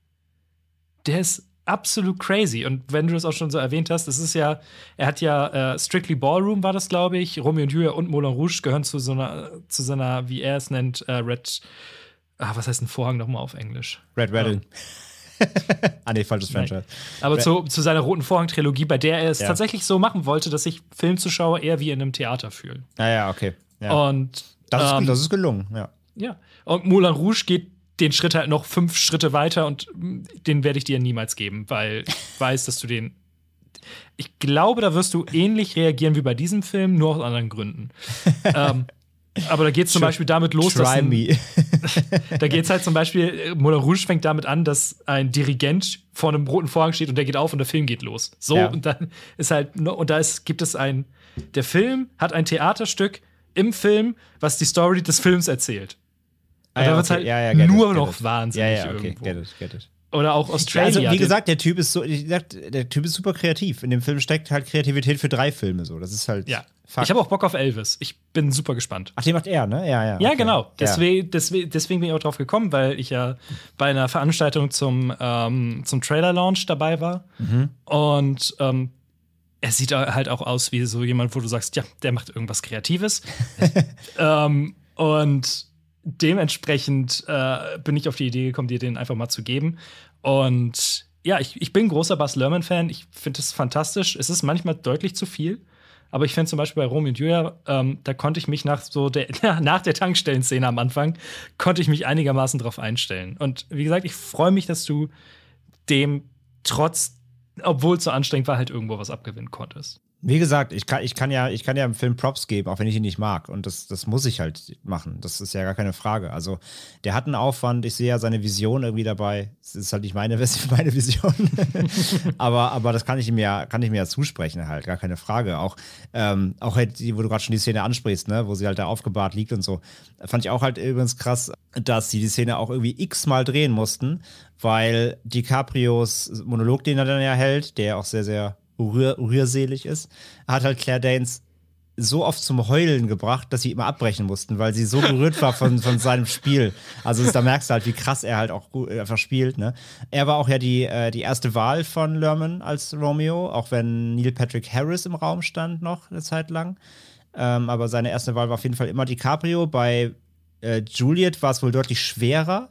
Der ist absolut crazy. Und wenn du es auch schon so erwähnt hast, es ist ja, er hat ja äh, Strictly Ballroom war das, glaube ich. Romeo und Julia und Moulin Rouge gehören zu so einer, zu so einer wie er es nennt, äh, Red. Ah, was heißt ein Vorhang nochmal auf Englisch?
Red Wedding. ah, ah nee, falsches Franchise. Aber zu,
zu seiner Roten Vorhang-Trilogie, bei der er es ja. tatsächlich so machen wollte, dass sich Filmzuschauer eher wie in einem Theater fühlen.
Naja, ah, okay. Ja. Und. Das ist, ähm, das ist gelungen, ja.
Ja. Und Moulin Rouge geht den Schritt halt noch fünf Schritte weiter und mm, den werde ich dir niemals geben, weil ich weiß, dass du den. Ich glaube, da wirst du ähnlich reagieren wie bei diesem Film, nur aus anderen Gründen. ähm, aber da geht es zum Beispiel damit los, Try dass. Ein, me. da geht es halt zum Beispiel, äh, Moulin Rouge fängt damit an, dass ein Dirigent vor einem roten Vorhang steht und der geht auf und der Film geht los. So, ja. und dann ist halt, ne, und da ist, gibt es ein. Der Film hat ein Theaterstück im Film, was die Story des
Films erzählt. Ah, ja, okay. halt ja, ja, nur it, noch it. wahnsinnig. Ja, ja, okay, irgendwo. get it, get it. Oder auch also, Australia. Also, wie gesagt, der Typ ist so, gesagt, der Typ ist super kreativ. In dem Film steckt halt Kreativität für drei Filme so. Das ist halt. Ja. Fakt. Ich habe auch Bock auf Elvis. Ich bin super gespannt. Ach, den macht er, ne? Ja, ja. Okay. Genau. Ja, genau. Deswegen,
deswegen, deswegen bin ich auch drauf gekommen, weil ich ja bei einer Veranstaltung zum, ähm, zum Trailer-Launch dabei war. Mhm. Und ähm, er sieht halt auch aus wie so jemand, wo du sagst, ja, der macht irgendwas Kreatives. ähm, und dementsprechend äh, bin ich auf die Idee gekommen, dir den einfach mal zu geben. Und ja, ich, ich bin großer Bass Lerman-Fan. Ich finde es fantastisch. Es ist manchmal deutlich zu viel. Aber ich finde zum Beispiel bei Romeo und Julia, ähm, da konnte ich mich nach so der, nach der Tankstellenszene am Anfang, konnte ich mich einigermaßen drauf einstellen. Und wie gesagt, ich freue mich, dass du
dem trotz, obwohl es so anstrengend war, halt irgendwo was abgewinnen konntest. Wie gesagt, ich kann, ich kann ja, ich kann ja im Film Props geben, auch wenn ich ihn nicht mag. Und das, das muss ich halt machen. Das ist ja gar keine Frage. Also, der hat einen Aufwand. Ich sehe ja seine Vision irgendwie dabei. Es ist halt nicht meine, meine Vision. aber, aber das kann ich ihm ja, kann ich mir ja zusprechen halt. Gar keine Frage. Auch, ähm, auch halt, wo du gerade schon die Szene ansprichst, ne, wo sie halt da aufgebahrt liegt und so. Fand ich auch halt übrigens krass, dass sie die Szene auch irgendwie x-mal drehen mussten, weil DiCaprios Monolog, den er dann ja hält, der auch sehr, sehr rühr, rührselig ist, hat halt Claire Danes so oft zum Heulen gebracht, dass sie immer abbrechen mussten, weil sie so berührt war von, von seinem Spiel. Also da merkst du halt, wie krass er halt auch gut, äh, einfach spielt. Ne? Er war auch ja die, äh, die erste Wahl von Lerman als Romeo, auch wenn Neil Patrick Harris im Raum stand noch eine Zeit lang. Ähm, aber seine erste Wahl war auf jeden Fall immer DiCaprio. Bei äh, Juliet war es wohl deutlich schwerer.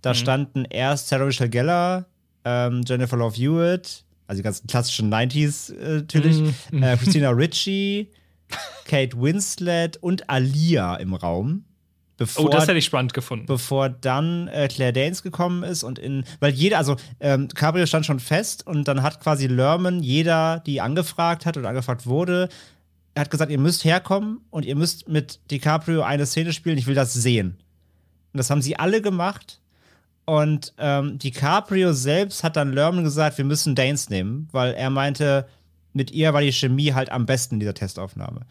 Da mhm. standen erst Sarah Michelle Geller, ähm, Jennifer Love Hewitt, also die ganzen klassischen 90s äh, natürlich. Mm. Äh, Christina Ritchie, Kate Winslet und Alia im Raum. Bevor, oh, das hätte ich spannend gefunden. Bevor dann äh, Claire Danes gekommen ist und in, weil jeder, also ähm, Cabrio stand schon fest und dann hat quasi Lerman, jeder, die angefragt hat oder angefragt wurde, hat gesagt, ihr müsst herkommen und ihr müsst mit DiCaprio eine Szene spielen, ich will das sehen. Und das haben sie alle gemacht und ähm, DiCaprio selbst hat dann Lerman gesagt, wir müssen Danes nehmen, weil er meinte, mit ihr war die Chemie halt am besten in dieser Testaufnahme.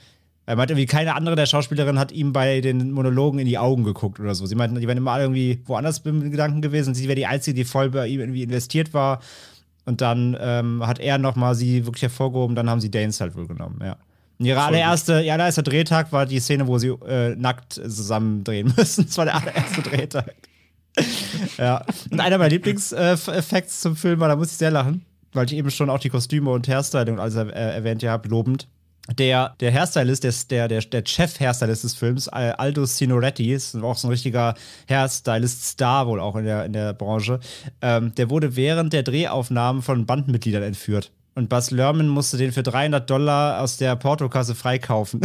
Er meinte irgendwie, keine andere der Schauspielerin hat ihm bei den Monologen in die Augen geguckt oder so. Sie meinten, die wären immer alle irgendwie woanders mit Gedanken gewesen. Sie wäre die Einzige, die voll bei ihm irgendwie investiert war. Und dann ähm, hat er nochmal sie wirklich hervorgehoben, dann haben sie Danes halt wohl genommen, ja.
Und ihre allererste,
ihr allererster Drehtag war die Szene, wo sie äh, nackt zusammen drehen müssen. Das war der allererste Drehtag. ja. Und einer meiner Lieblingseffekte zum Film war, da muss ich sehr lachen, weil ich eben schon auch die Kostüme und Hairstyling und alles er äh, erwähnt habe, lobend. Der, der Hairstylist, der, der, der Chef-Hairstylist des Films, Aldo Sinoretti, ist auch so ein richtiger Hairstylist-Star wohl auch in der, in der Branche, ähm, der wurde während der Drehaufnahmen von Bandmitgliedern entführt. Und Buzz Lerman musste den für 300 Dollar aus der Portokasse freikaufen.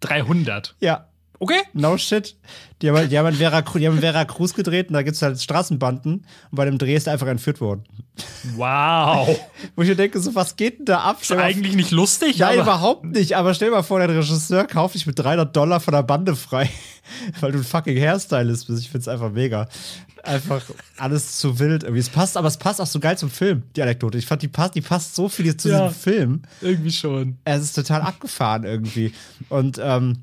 300? Ja. Okay. No shit. Die haben, halt, die haben, in, halt Vera, die haben in Veracruz gedreht und da gibt es halt Straßenbanden und bei dem Dreh ist er einfach entführt worden. Wow. Wo ich mir denke, so, was geht denn da ab? Ist eigentlich nicht lustig, Nein, überhaupt nicht. Aber stell dir mal vor, der Regisseur kauft dich mit 300 Dollar von der Bande frei, weil du ein fucking Hairstylist bist. Ich find's einfach mega. Einfach alles zu wild irgendwie. Es passt, aber es passt auch so geil zum Film, die Anekdote. Ich fand, die passt, die passt so viel zu ja, diesem Film. Irgendwie schon. Es ist total abgefahren irgendwie. Und, ähm,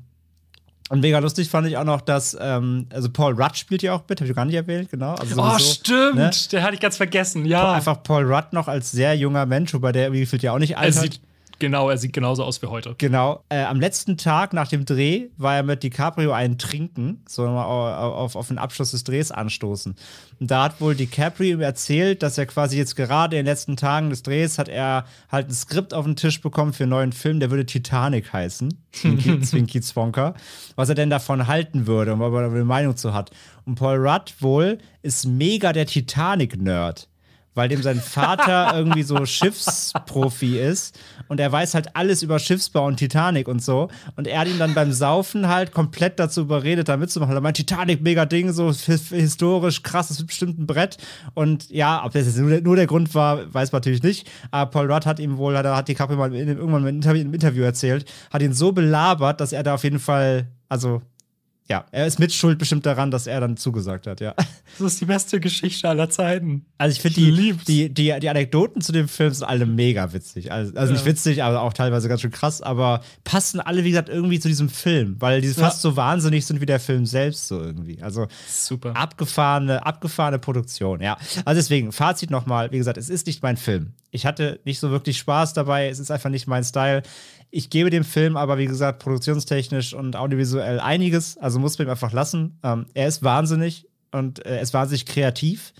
und mega lustig fand ich auch noch, dass, ähm, also Paul Rudd spielt ja auch mit, habe ich gar nicht erwähnt, genau. Also oh, sowieso, oh, stimmt, ne? den hatte ich ganz vergessen, ja. Einfach Paul Rudd noch als sehr junger Mensch, wobei der irgendwie fühlt ja auch nicht altert. Also, Genau, er sieht genauso aus wie heute. Genau. Äh, am letzten Tag nach dem Dreh war er mit DiCaprio einen Trinken, so auf, auf den Abschluss des Drehs anstoßen. Und da hat wohl DiCaprio ihm erzählt, dass er quasi jetzt gerade in den letzten Tagen des Drehs hat er halt ein Skript auf den Tisch bekommen für einen neuen Film, der würde Titanic heißen. Zwinky, Zwinky Zwonker. Was er denn davon halten würde und ob er da eine Meinung zu hat. Und Paul Rudd wohl ist mega der Titanic-Nerd weil dem sein Vater irgendwie so Schiffsprofi ist und er weiß halt alles über Schiffsbau und Titanic und so. Und er hat ihn dann beim Saufen halt komplett dazu überredet, da mitzumachen. Er meint, Titanic, mega Ding, so historisch krass, das ist bestimmt ein Brett. Und ja, ob das jetzt nur der, Grund war, weiß man natürlich nicht. Aber Paul Rudd hat ihm wohl, hat, hat die Kappe mal in, irgendwann im Interview, im Interview erzählt, hat ihn so belabert, dass er da auf jeden Fall, also ja, er ist mitschuld bestimmt daran, dass er dann zugesagt hat, ja. Das ist die beste Geschichte aller Zeiten. Also ich finde die, die, die, die, Anekdoten zu dem Film sind alle mega witzig. Also, also ja. nicht witzig, aber auch teilweise ganz schön krass, aber passen alle, wie gesagt, irgendwie zu diesem Film, weil die fast so wahnsinnig sind wie der Film selbst so irgendwie. Also super. Abgefahrene, abgefahrene Produktion, ja. Also deswegen, Fazit nochmal, wie gesagt, es ist nicht mein Film. Ich hatte nicht so wirklich Spaß dabei, es ist einfach nicht mein Style. Ich gebe dem Film aber, wie gesagt, produktionstechnisch und audiovisuell einiges. Also muss man ihm einfach lassen. Ähm, er ist wahnsinnig und äh, er ist wahnsinnig kreativ.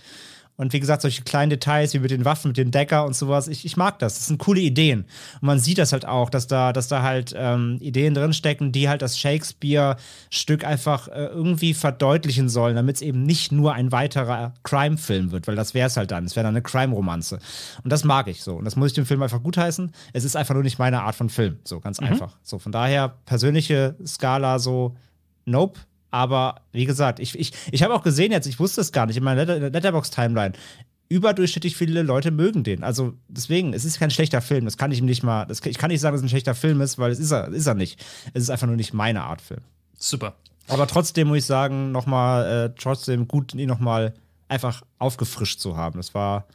Und wie gesagt, solche kleinen Details wie mit den Waffen, mit dem Decker und sowas, ich, ich mag das. Das sind coole Ideen. Und man sieht das halt auch, dass da, dass da halt ähm, Ideen drinstecken, die halt das Shakespeare-Stück einfach äh, irgendwie verdeutlichen sollen, damit es eben nicht nur ein weiterer Crime-Film wird, weil das wäre es halt dann. Es wäre dann eine Crime-Romanze. Und das mag ich so. Und das muss ich dem Film einfach gutheißen. Es ist einfach nur nicht meine Art von Film. So, ganz mhm. einfach. So, von daher, persönliche Skala so, nope aber wie gesagt, ich, ich, ich habe auch gesehen jetzt, ich wusste es gar nicht, in meiner Letter Letterbox-Timeline überdurchschnittlich viele Leute mögen den. Also deswegen, es ist kein schlechter Film. Das kann ich nicht mal, das, ich kann nicht sagen, dass es ein schlechter Film ist, weil es ist er, ist er nicht. Es ist einfach nur nicht meine Art Film. Super. Aber trotzdem muss ich sagen, nochmal, äh, trotzdem gut, ihn nochmal einfach aufgefrischt zu haben. Das war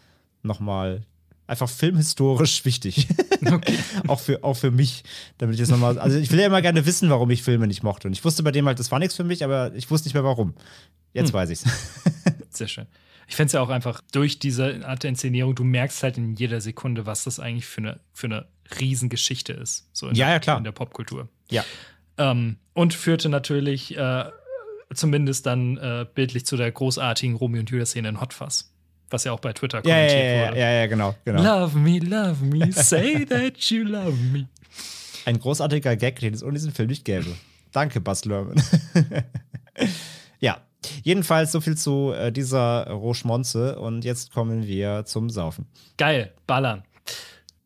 nochmal einfach filmhistorisch wichtig. Okay. auch, für, auch für mich, damit ich das nochmal. Also, ich will ja immer gerne wissen, warum ich Filme nicht mochte. Und ich wusste bei dem halt, das war nichts für mich, aber ich wusste nicht mehr warum. Jetzt hm. weiß ich's.
Sehr schön. Ich fände es ja auch einfach durch diese Art der Inszenierung, du merkst halt in jeder Sekunde, was das eigentlich für eine, für eine Riesengeschichte ist. So in, ja, der, ja, klar. in der Popkultur. Ja. Ähm, und führte natürlich äh, zumindest dann äh, bildlich zu der großartigen Romeo und Julia-Szene in Hot Fuzz was ja auch bei Twitter kommentiert ja, ja, ja, wurde. Ja,
ja, genau, genau.
Love me, love me, say
that you love me. Ein großartiger Gag, den es ohne diesen Film nicht gäbe. Danke, Buzz Lerman. ja, jedenfalls so viel zu äh, dieser Rochmonze und jetzt kommen wir zum Saufen. Geil, ballern.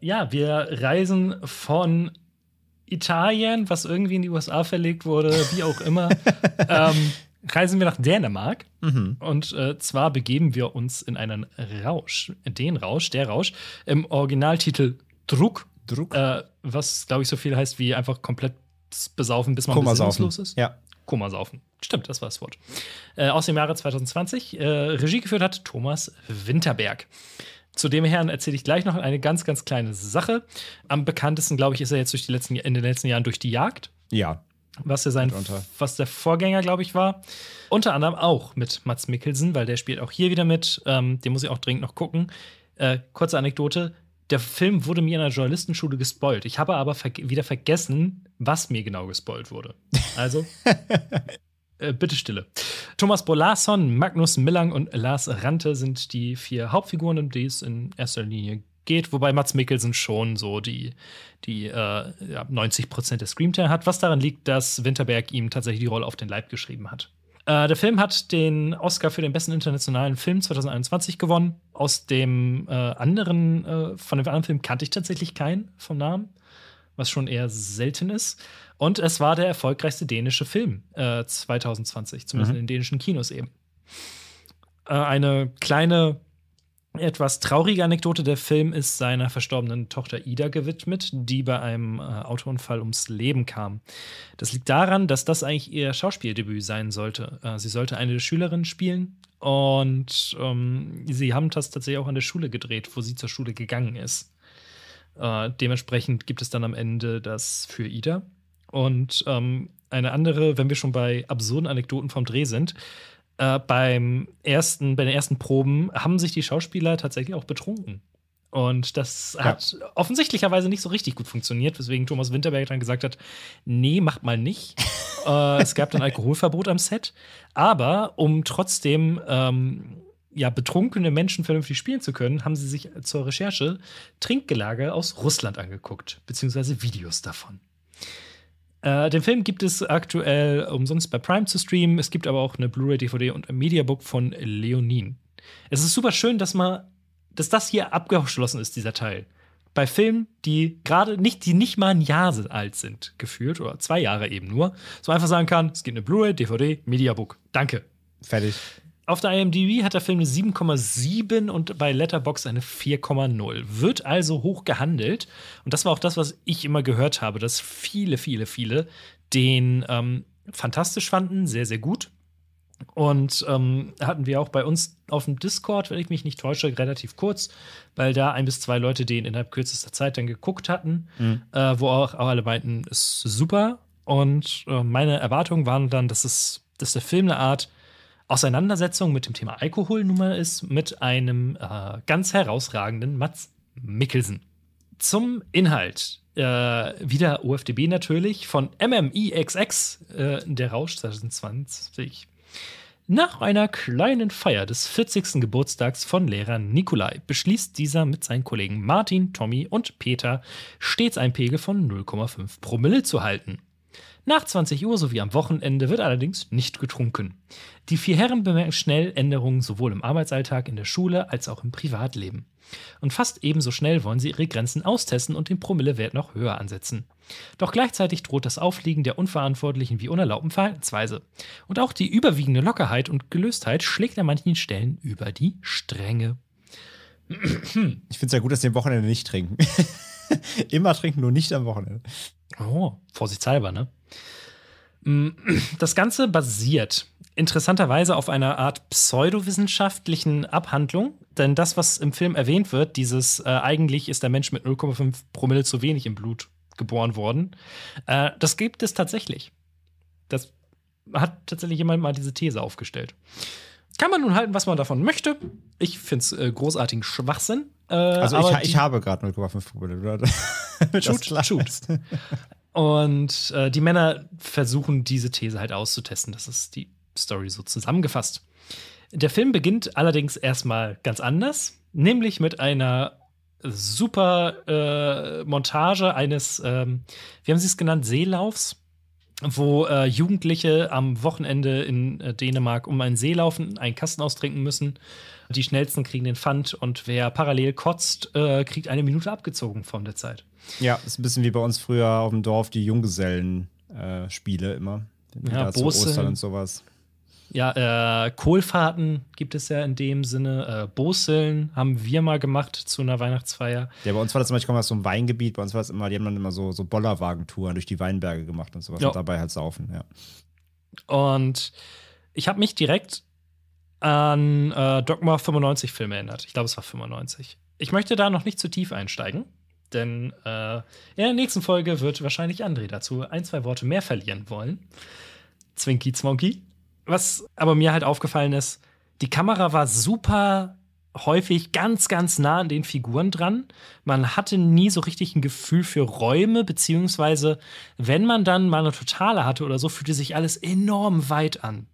Ja, wir reisen von
Italien, was irgendwie in die USA verlegt wurde, wie auch immer, ähm, reisen wir nach Dänemark. Mhm. Und äh, zwar begeben wir uns in einen Rausch. Den Rausch, der Rausch, im Originaltitel Druck. Druck. Äh, was, glaube ich, so viel heißt wie einfach komplett besaufen, bis man besinnungslos ist. Ja. Koma Stimmt, das war das Wort. Äh, aus dem Jahre 2020. Äh, Regie geführt hat Thomas Winterberg. Zu dem Herrn erzähle ich gleich noch eine ganz, ganz kleine Sache. Am bekanntesten, glaube ich, ist er jetzt durch die letzten, in den letzten Jahren durch die Jagd. Ja was, er sein, was der Vorgänger, glaube ich, war. Unter anderem auch mit Mats Mikkelsen, weil der spielt auch hier wieder mit. Ähm, den muss ich auch dringend noch gucken. Äh, kurze Anekdote: Der Film wurde mir in einer Journalistenschule gespoilt. Ich habe aber ver wieder vergessen, was mir genau gespoilt wurde. Also. Äh, bitte Stille. Thomas Bolason, Magnus Millang und Lars Rante sind die vier Hauptfiguren, um die es in erster Linie geht, wobei Mats Mikkelsen schon so die, die äh, 90 Prozent der Screamtime hat, was daran liegt, dass Winterberg ihm tatsächlich die Rolle auf den Leib geschrieben hat. Äh, der Film hat den Oscar für den besten internationalen Film 2021 gewonnen. Aus dem äh, anderen, äh, von dem anderen Film kannte ich tatsächlich keinen vom Namen, was schon eher selten ist. Und es war der erfolgreichste dänische Film 2020, äh, zumindest mhm. in den dänischen Kinos eben. Äh, eine kleine etwas traurige Anekdote: Der Film ist seiner verstorbenen Tochter Ida gewidmet, die bei einem äh, Autounfall ums Leben kam. Das liegt daran, dass das eigentlich ihr Schauspieldebüt sein sollte. Äh, sie sollte eine Schülerin spielen und ähm, sie haben das tatsächlich auch an der Schule gedreht, wo sie zur Schule gegangen ist. Äh, dementsprechend gibt es dann am Ende das für Ida. Und ähm, eine andere, wenn wir schon bei absurden Anekdoten vom Dreh sind, äh, beim ersten, bei den ersten Proben haben sich die Schauspieler tatsächlich auch betrunken. Und das ja. hat offensichtlicherweise nicht so richtig gut funktioniert, weswegen Thomas Winterberg dann gesagt hat, nee, macht mal nicht. äh, es gab dann Alkoholverbot am Set. Aber um trotzdem ähm, ja, betrunkene Menschen vernünftig spielen zu können, haben sie sich zur Recherche Trinkgelage aus Russland angeguckt, beziehungsweise Videos davon. Äh, den Film gibt es aktuell umsonst bei Prime zu streamen. Es gibt aber auch eine Blu-ray, DVD und ein Mediabook von Leonin. Es ist super schön, dass man, dass das hier abgeschlossen ist, dieser Teil. Bei Filmen, die gerade nicht, die nicht mal ein Jahr alt sind, gefühlt, oder zwei Jahre eben nur, so einfach sagen kann, es gibt eine Blu-ray, DVD, Mediabook.
Danke. Fertig.
Auf der IMDb hat der Film eine 7,7 und bei Letterbox eine 4,0. Wird also hoch gehandelt. Und das war auch das, was ich immer gehört habe, dass viele, viele, viele den ähm, fantastisch fanden, sehr, sehr gut. Und ähm, hatten wir auch bei uns auf dem Discord, wenn ich mich nicht täusche, relativ kurz, weil da ein bis zwei Leute den innerhalb kürzester Zeit dann geguckt hatten, mhm. äh, wo auch, auch, alle meinten, ist super. Und äh, meine Erwartungen waren dann, dass, es, dass der Film eine Art Auseinandersetzung mit dem Thema Alkohol nun mal ist mit einem äh, ganz herausragenden Mats Mikkelsen. Zum Inhalt. Äh, wieder OFDB natürlich von MMIXX, äh, der Rausch 2020. Nach einer kleinen Feier des 40. Geburtstags von Lehrer Nikolai beschließt dieser mit seinen Kollegen Martin, Tommy und Peter stets ein Pegel von 0,5 Promille zu halten. Nach 20 Uhr sowie am Wochenende wird allerdings nicht getrunken. Die vier Herren bemerken schnell Änderungen sowohl im Arbeitsalltag, in der Schule als auch im Privatleben. Und fast ebenso schnell wollen sie ihre Grenzen austesten und den Promillewert noch höher ansetzen. Doch gleichzeitig droht das Aufliegen der unverantwortlichen wie unerlaubten Verhaltensweise. Und auch die überwiegende Lockerheit und Gelöstheit schlägt an manchen Stellen über die Stränge. Ich finde
es ja gut, dass sie am Wochenende nicht trinken.
Immer trinken, nur nicht am Wochenende. Oh, vorsichtshalber, ne? Mm, das Ganze basiert interessanterweise auf einer Art pseudowissenschaftlichen Abhandlung, denn das, was im Film erwähnt wird, dieses äh, eigentlich ist der Mensch mit 0,5 Promille zu wenig im Blut geboren worden, äh, das gibt es tatsächlich. Das hat tatsächlich jemand mal diese These aufgestellt. Kann man nun halten, was man davon möchte. Ich finde es äh, großartigen Schwachsinn. Äh, also ich, ich habe
gerade 0,5 Promille. shoot, shoot.
Und äh, die Männer versuchen diese These halt auszutesten. Das ist die Story so zusammengefasst. Der Film beginnt allerdings erstmal ganz anders, nämlich mit einer super äh, Montage eines, ähm, wie haben sie es genannt, Seelaufs wo äh, Jugendliche am Wochenende in äh, Dänemark um einen See laufen, einen Kasten austrinken müssen. Die schnellsten kriegen den Pfand und wer parallel kotzt, äh, kriegt eine Minute abgezogen von der Zeit.
Ja, ist ein bisschen wie bei uns früher auf dem Dorf die Junggesellen-Spiele äh, immer. Ja, Bose, so Ostern und sowas.
Ja, äh, Kohlfahrten gibt es ja in dem Sinne. Äh, Boseln haben wir mal gemacht zu einer Weihnachtsfeier.
Ja, bei uns war das immer, ich komme aus so einem Weingebiet, bei uns war das immer, die haben dann immer so, so Bollerwagentouren durch die Weinberge gemacht und sowas ja. und dabei halt saufen, ja. Und
ich habe mich direkt an äh, Dogma 95 Filme erinnert. Ich glaube, es war 95. Ich möchte da noch nicht zu tief einsteigen, denn äh, in der nächsten Folge wird wahrscheinlich André dazu ein, zwei Worte mehr verlieren wollen. Zwinky Zwonky. Was aber mir halt aufgefallen ist, die Kamera war super häufig ganz, ganz nah an den Figuren dran. Man hatte nie so richtig ein Gefühl für Räume, beziehungsweise wenn man dann mal eine Totale hatte oder so, fühlte sich alles enorm weit an.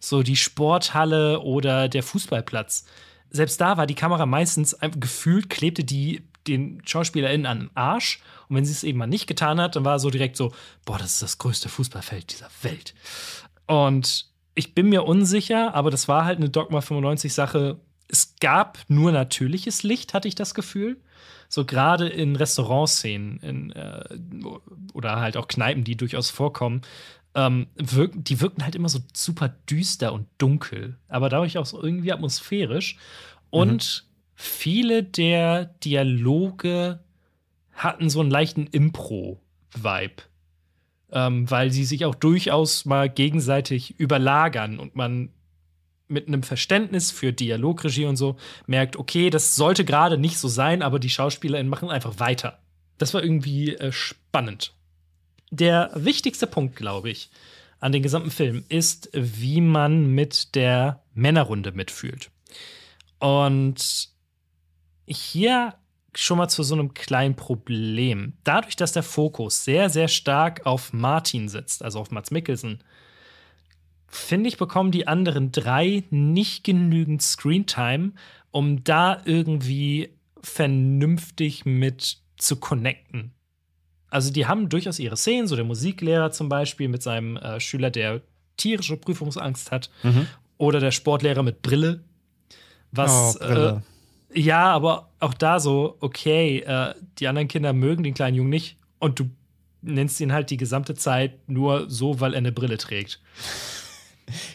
So die Sporthalle oder der Fußballplatz. Selbst da war die Kamera meistens gefühlt, klebte die den SchauspielerInnen an den Arsch. Und wenn sie es eben mal nicht getan hat, dann war so direkt so: Boah, das ist das größte Fußballfeld dieser Welt. Und ich bin mir unsicher, aber das war halt eine Dogma 95-Sache. Es gab nur natürliches Licht, hatte ich das Gefühl. So gerade in Restaurantszenen äh, oder halt auch Kneipen, die durchaus vorkommen, ähm, wirken, die wirkten halt immer so super düster und dunkel, aber dadurch auch so irgendwie atmosphärisch. Und mhm. viele der Dialoge hatten so einen leichten Impro-Vibe ähm, weil sie sich auch durchaus mal gegenseitig überlagern und man mit einem Verständnis für Dialogregie und so merkt, okay, das sollte gerade nicht so sein, aber die SchauspielerInnen machen einfach weiter. Das war irgendwie äh, spannend. Der wichtigste Punkt, glaube ich, an den gesamten Film ist, wie man mit der Männerrunde mitfühlt. Und hier schon mal zu so einem kleinen Problem. Dadurch, dass der Fokus sehr, sehr stark auf Martin sitzt, also auf Mats Mikkelsen, finde ich, bekommen die anderen drei nicht genügend Screentime, um da irgendwie vernünftig mit zu connecten. Also die haben durchaus ihre Szenen, so der Musiklehrer zum Beispiel mit seinem äh, Schüler, der tierische Prüfungsangst hat, mhm. oder der Sportlehrer mit Brille, was oh, Brille. Äh, ja, aber auch da so, okay, äh, die anderen Kinder mögen den kleinen Jungen nicht und du nennst ihn halt die gesamte Zeit nur so, weil er eine Brille trägt.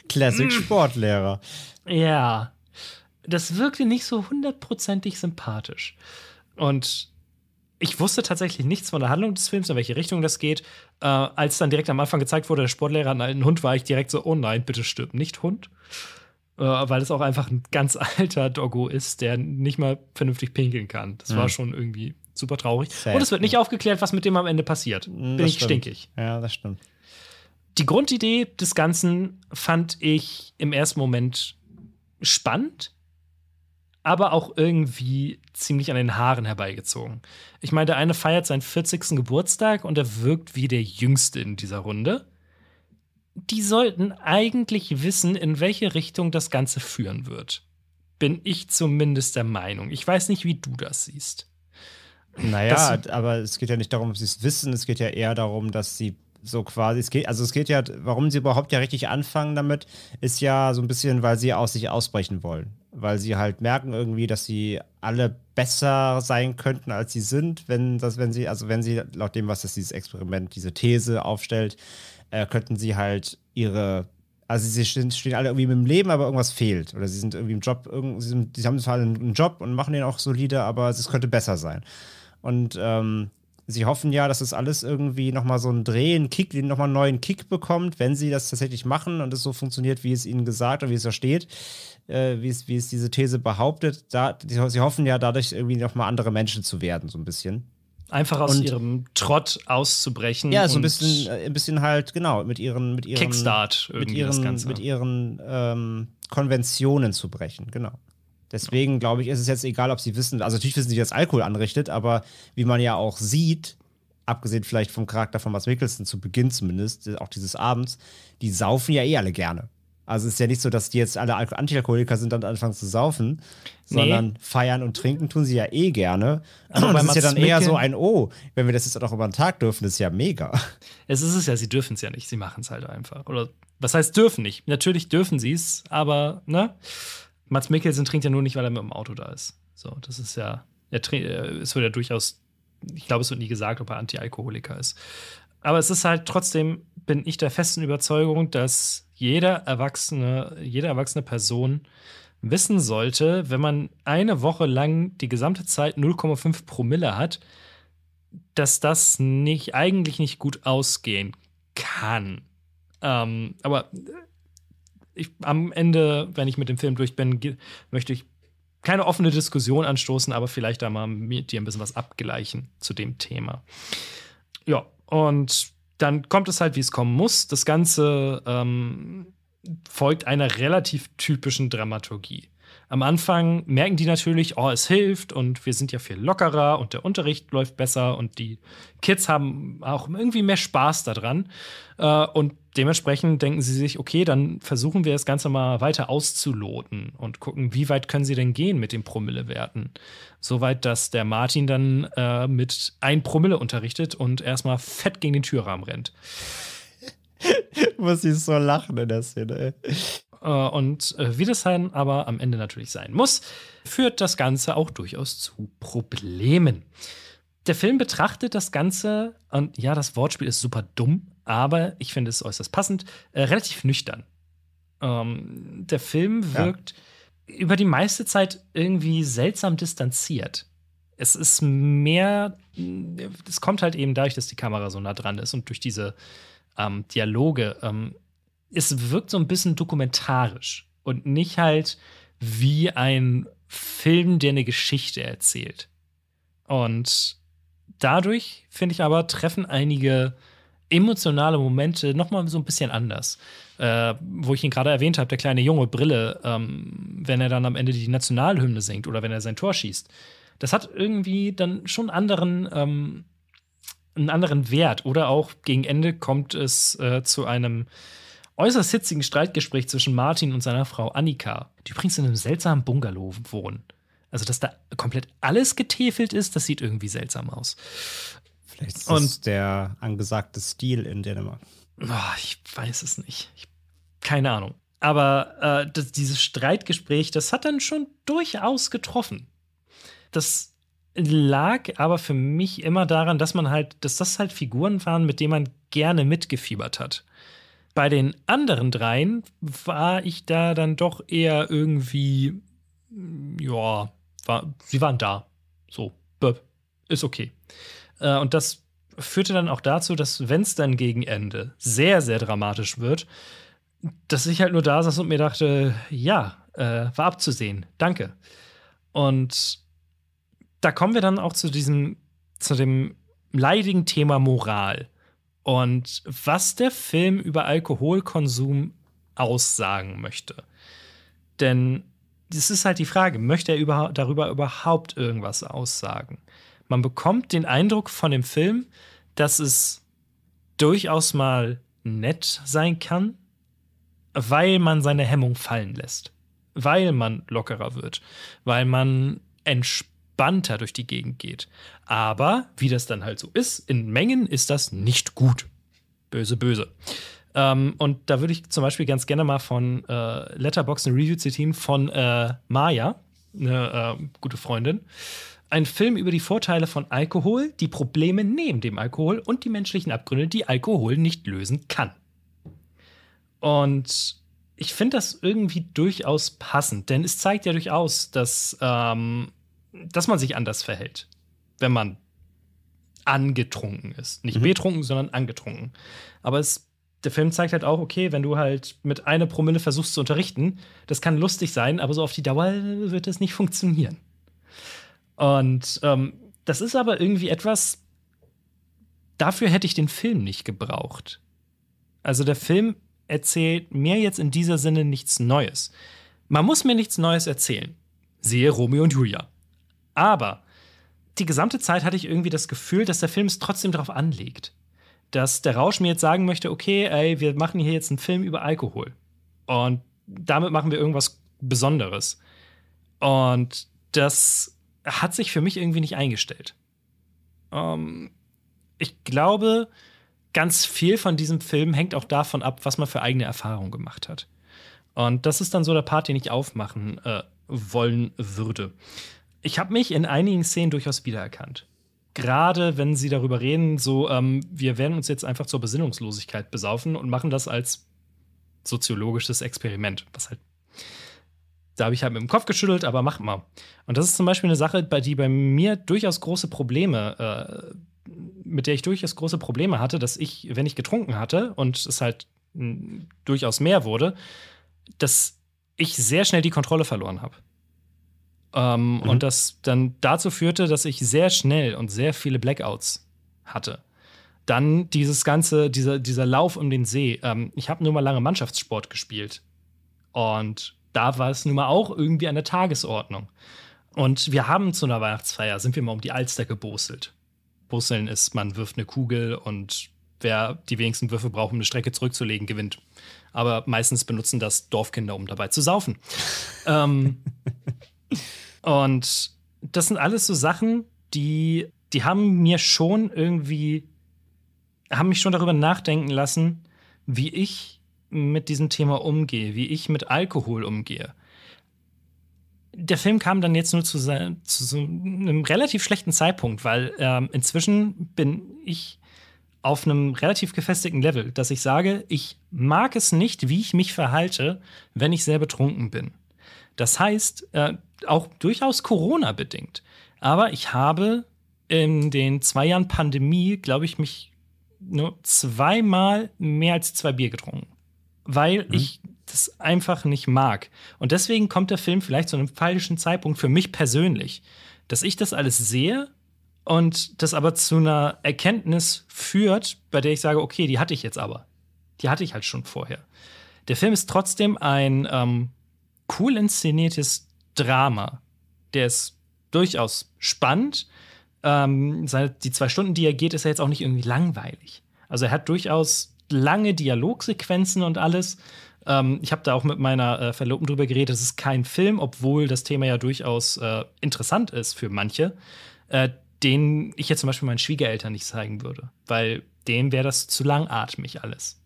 Classic mm. Sportlehrer. Ja. Das wirkte nicht so hundertprozentig sympathisch. Und ich wusste tatsächlich nichts von der Handlung des Films, in welche Richtung das geht. Äh, als dann direkt am Anfang gezeigt wurde, der Sportlehrer hat einen Hund war, ich direkt so, oh nein, bitte stirb nicht, Hund. Äh, weil es auch einfach ein ganz alter Doggo ist, der nicht mal vernünftig pinkeln kann. Das mhm. war schon irgendwie super traurig. Sad. Und es wird nicht aufgeklärt, was mit dem am Ende passiert. Mhm, Bin das ich stimmt. stinkig. Ja, das stimmt. Die Grundidee des Ganzen fand ich im ersten Moment spannend, aber auch irgendwie ziemlich an den Haaren herbeigezogen. Ich meine, der eine feiert seinen 40. Geburtstag und er wirkt wie der Jüngste in dieser Runde die sollten eigentlich wissen, in welche Richtung das Ganze führen wird. Bin ich zumindest der Meinung. Ich weiß nicht,
wie du das siehst. Naja, das, aber es geht ja nicht darum, ob sie es wissen, es geht ja eher darum, dass sie so quasi, es geht, also es geht ja, warum sie überhaupt ja richtig anfangen damit, ist ja so ein bisschen, weil sie aus sich ausbrechen wollen. Weil sie halt merken irgendwie, dass sie alle besser sein könnten, als sie sind, wenn das, wenn sie, also wenn sie laut dem, was das dieses Experiment, diese These aufstellt, äh, könnten sie halt ihre also sie stehen, stehen, alle irgendwie mit dem Leben, aber irgendwas fehlt. Oder sie sind irgendwie im Job, sie, sind, sie haben zwar einen Job und machen den auch solide, aber es könnte besser sein. Und ähm, sie hoffen ja, dass das alles irgendwie nochmal so einen Dreh, einen Kick, nochmal einen neuen Kick bekommt, wenn sie das tatsächlich machen und es so funktioniert, wie es ihnen gesagt und wie es da steht, äh, wie, es, wie es diese These behauptet. Da, sie hoffen ja dadurch irgendwie nochmal andere Menschen zu werden, so ein bisschen. Einfach aus und, ihrem Trott auszubrechen. Ja, so ein bisschen, äh, ein bisschen halt, genau, mit ihren, mit ihren Kickstart mit ihren, mit ihren ähm, Konventionen zu brechen, genau. Deswegen genau. glaube ich, ist es jetzt egal, ob sie wissen, also natürlich wissen sie, dass Alkohol anrichtet, aber wie man ja auch sieht, abgesehen vielleicht vom Charakter von Mats Mikkelsen zu Beginn zumindest, auch dieses Abends, die saufen ja eh alle gerne. Also es ist ja nicht so, dass die jetzt alle Antialkoholiker sind und anfangen zu saufen, nee. sondern feiern und trinken tun sie ja eh gerne. Aber es ist ja dann Micke, eher so ein Oh, wenn wir das jetzt auch über den Tag dürfen, ist ja mega.
Es ist es ja, sie dürfen es ja nicht, sie machen es halt einfach. Oder was heißt dürfen nicht? Natürlich dürfen sie es, aber ne? Mats Mikkelsen trinkt ja nur nicht, weil er mit dem Auto da ist. So, das ist ja, er trinkt, äh, es wird ja durchaus, ich glaube, es wird nie gesagt, ob er Antialkoholiker ist. Aber es ist halt trotzdem, bin ich der festen Überzeugung, dass jeder erwachsene, jede erwachsene Person wissen sollte, wenn man eine Woche lang die gesamte Zeit 0,5 Promille hat, dass das nicht eigentlich nicht gut ausgehen kann. Ähm, aber ich, am Ende, wenn ich mit dem Film durch bin, möchte ich keine offene Diskussion anstoßen, aber vielleicht da mal mit dir ein bisschen was abgleichen zu dem Thema. Ja, und dann kommt es halt, wie es kommen muss. Das Ganze ähm, folgt einer relativ typischen Dramaturgie. Am Anfang merken die natürlich, oh, es hilft und wir sind ja viel lockerer und der Unterricht läuft besser und die Kids haben auch irgendwie mehr Spaß daran. Äh, und dementsprechend denken sie sich, okay, dann versuchen wir das Ganze mal weiter auszuloten und gucken, wie weit können sie denn gehen mit den Promillewerten. Soweit, dass der Martin dann äh, mit ein Promille unterrichtet und erstmal fett gegen den Türrahmen rennt.
Muss ich so lachen in der Szene, ey.
Äh, und äh, wie das dann aber am Ende natürlich sein muss, führt das Ganze auch durchaus zu Problemen. Der Film betrachtet das Ganze, und ja, das Wortspiel ist super dumm, aber ich finde es äußerst passend, äh, relativ nüchtern. Ähm, der Film wirkt ja. über die meiste Zeit irgendwie seltsam distanziert. Es ist mehr, es kommt halt eben dadurch, dass die Kamera so nah dran ist und durch diese ähm, Dialoge. Ähm, es wirkt so ein bisschen dokumentarisch und nicht halt wie ein Film, der eine Geschichte erzählt. Und dadurch, finde ich aber, treffen einige emotionale Momente nochmal so ein bisschen anders. Äh, wo ich ihn gerade erwähnt habe, der kleine Junge, Brille, ähm, wenn er dann am Ende die Nationalhymne singt oder wenn er sein Tor schießt. Das hat irgendwie dann schon anderen, ähm, einen anderen Wert. Oder auch gegen Ende kommt es äh, zu einem äußerst hitzigen Streitgespräch zwischen Martin und seiner Frau Annika, die übrigens in einem seltsamen Bungalow wohnen. Also, dass da komplett alles getäfelt ist, das sieht irgendwie seltsam aus. Vielleicht ist und, das der angesagte Stil in Dänemark. Oh, ich weiß es nicht. Ich, keine Ahnung. Aber äh, das, dieses Streitgespräch, das hat dann schon durchaus getroffen. Das lag aber für mich immer daran, dass man halt, dass das halt Figuren waren, mit denen man gerne mitgefiebert hat. Bei den anderen dreien war ich da dann doch eher irgendwie, mm, ja, war, sie waren da. So, Böp, ist okay. Äh, und das führte dann auch dazu, dass, wenn es dann gegen Ende sehr, sehr dramatisch wird, dass ich halt nur da saß und mir dachte, ja, äh, war abzusehen, danke. Und da kommen wir dann auch zu diesem, zu dem leidigen Thema Moral und was der Film über Alkoholkonsum aussagen möchte. Denn das ist halt die Frage, möchte er über, darüber überhaupt irgendwas aussagen? Man bekommt den Eindruck von dem Film, dass es durchaus mal nett sein kann, weil man seine Hemmung fallen lässt, weil man lockerer wird, weil man entspannt entspannter durch die Gegend geht. Aber, wie das dann halt so ist, in Mengen ist das nicht gut. Böse, böse. Ähm, und da würde ich zum Beispiel ganz gerne mal von äh, Letterbox eine Review zitieren von äh, Maya, eine äh, gute Freundin. Ein Film über die Vorteile von Alkohol, die Probleme neben dem Alkohol und die menschlichen Abgründe, die Alkohol nicht lösen kann. Und ich finde das irgendwie durchaus passend, denn es zeigt ja durchaus, dass ähm, dass man sich anders verhält, wenn man angetrunken ist. Nicht mhm. betrunken, sondern angetrunken. Aber es, der Film zeigt halt auch, okay, wenn du halt mit einer Promille versuchst zu unterrichten, das kann lustig sein, aber so auf die Dauer wird es nicht funktionieren. Und ähm, das ist aber irgendwie etwas, dafür hätte ich den Film nicht gebraucht. Also der Film erzählt mir jetzt in dieser Sinne nichts Neues. Man muss mir nichts Neues erzählen. Sehe Romeo und Julia. Aber die gesamte Zeit hatte ich irgendwie das Gefühl, dass der Film es trotzdem darauf anlegt. Dass der Rausch mir jetzt sagen möchte, okay, ey, wir machen hier jetzt einen Film über Alkohol. Und damit machen wir irgendwas Besonderes. Und das hat sich für mich irgendwie nicht eingestellt. Ähm, ich glaube, ganz viel von diesem Film hängt auch davon ab, was man für eigene Erfahrungen gemacht hat. Und das ist dann so der Part, den ich aufmachen äh, wollen würde ich habe mich in einigen Szenen durchaus wiedererkannt. Gerade wenn sie darüber reden, so, ähm, wir werden uns jetzt einfach zur Besinnungslosigkeit besaufen und machen das als soziologisches Experiment. Was halt. Da habe ich halt mit dem Kopf geschüttelt, aber mach mal. Und das ist zum Beispiel eine Sache, bei die bei mir durchaus große Probleme, äh, mit der ich durchaus große Probleme hatte, dass ich, wenn ich getrunken hatte und es halt mh, hm, durchaus mehr wurde, dass ich sehr schnell die Kontrolle verloren habe. Ähm, mhm. Und das dann dazu führte, dass ich sehr schnell und sehr viele Blackouts hatte. Dann dieses ganze, dieser, dieser Lauf um den See. Ähm, ich habe nur mal lange Mannschaftssport gespielt. Und da war es nun mal auch irgendwie an der Tagesordnung. Und wir haben zu einer Weihnachtsfeier, sind wir mal um die Alster geboselt. Busseln ist, man wirft eine Kugel und wer die wenigsten Würfe braucht, um eine Strecke zurückzulegen, gewinnt. Aber meistens benutzen das Dorfkinder, um dabei zu saufen. ähm, und das sind alles so Sachen, die, die haben mir schon irgendwie, haben mich schon darüber nachdenken lassen, wie ich mit diesem Thema umgehe, wie ich mit Alkohol umgehe. Der Film kam dann jetzt nur zu, zu so einem relativ schlechten Zeitpunkt, weil ähm, inzwischen bin ich auf einem relativ gefestigten Level, dass ich sage, ich mag es nicht, wie ich mich verhalte, wenn ich sehr betrunken bin. Das heißt, äh, auch durchaus Corona bedingt. Aber ich habe in den zwei Jahren Pandemie, glaube ich, mich nur zweimal mehr als zwei Bier getrunken, weil mhm. ich das einfach nicht mag. Und deswegen kommt der Film vielleicht zu einem falschen Zeitpunkt für mich persönlich, dass ich das alles sehe und das aber zu einer Erkenntnis führt, bei der ich sage, okay, die hatte ich jetzt aber. Die hatte ich halt schon vorher. Der Film ist trotzdem ein ähm, cool inszeniertes Drama. Der ist durchaus spannend. Ähm, seine, die zwei Stunden, die er geht, ist er jetzt auch nicht irgendwie langweilig. Also er hat durchaus lange Dialogsequenzen und alles. Ähm, ich habe da auch mit meiner äh, Verlobten drüber geredet. Es ist kein Film, obwohl das Thema ja durchaus äh, interessant ist für manche, äh, den ich jetzt zum Beispiel meinen Schwiegereltern nicht zeigen würde, weil denen wäre das zu langatmig alles.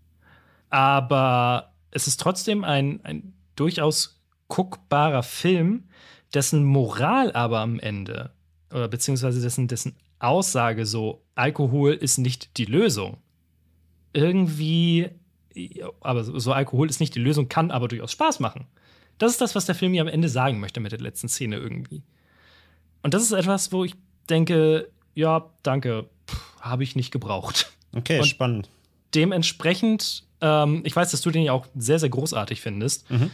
Aber es ist trotzdem ein, ein durchaus guckbarer Film, dessen Moral aber am Ende, oder beziehungsweise dessen, dessen Aussage so, Alkohol ist nicht die Lösung, irgendwie, aber so Alkohol ist nicht die Lösung, kann aber durchaus Spaß machen. Das ist das, was der Film mir am Ende sagen möchte mit der letzten Szene irgendwie. Und das ist etwas, wo ich denke, ja, danke, habe ich nicht gebraucht. Okay, Und spannend. Dementsprechend, ähm, ich weiß, dass du den ja auch sehr, sehr großartig findest. Mhm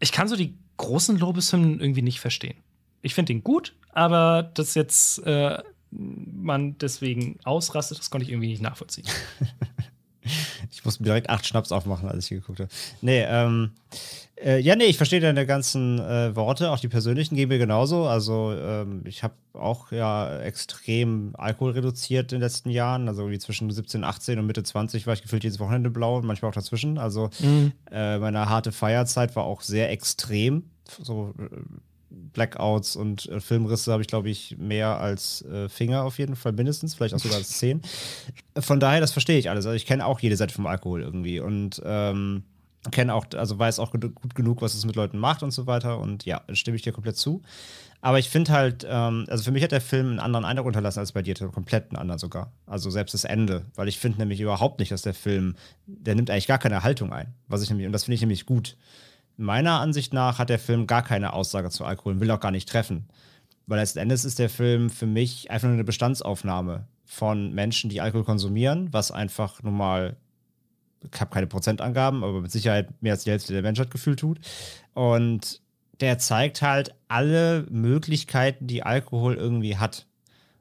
ich kann so die großen Lobeshymnen irgendwie nicht verstehen. Ich finde den gut, aber dass jetzt äh, man deswegen ausrastet, das konnte ich irgendwie nicht nachvollziehen.
ich musste direkt acht Schnaps aufmachen, als ich hier geguckt habe. Nee, ähm, äh, ja, nee, ich verstehe deine ganzen äh, Worte, auch die persönlichen gehen mir genauso. Also ähm, ich habe auch ja extrem Alkohol reduziert in den letzten Jahren. Also irgendwie zwischen 17, 18 und Mitte 20 war ich gefühlt jedes Wochenende blau und manchmal auch dazwischen. Also mhm. äh, meine harte Feierzeit war auch sehr extrem. So äh, Blackouts und äh, Filmrisse habe ich, glaube ich, mehr als äh, Finger auf jeden Fall, mindestens, vielleicht auch sogar als zehn. Von daher, das verstehe ich alles. Also ich kenne auch jede Seite vom Alkohol irgendwie und ähm, kenne auch, also weiß auch gut genug, was es mit Leuten macht und so weiter. Und ja, stimme ich dir komplett zu. Aber ich finde halt, ähm, also für mich hat der Film einen anderen Eindruck unterlassen als bei dir, komplett einen anderen sogar. Also selbst das Ende, weil ich finde nämlich überhaupt nicht, dass der Film, der nimmt eigentlich gar keine Haltung ein, was ich nämlich, und das finde ich nämlich gut meiner Ansicht nach hat der Film gar keine Aussage zu Alkohol und will auch gar nicht treffen. Weil letzten Endes ist der Film für mich einfach nur eine Bestandsaufnahme von Menschen, die Alkohol konsumieren, was einfach nun mal, ich habe keine Prozentangaben, aber mit Sicherheit mehr als die Hälfte der Menschheit gefühlt tut. Und der zeigt halt alle Möglichkeiten, die Alkohol irgendwie hat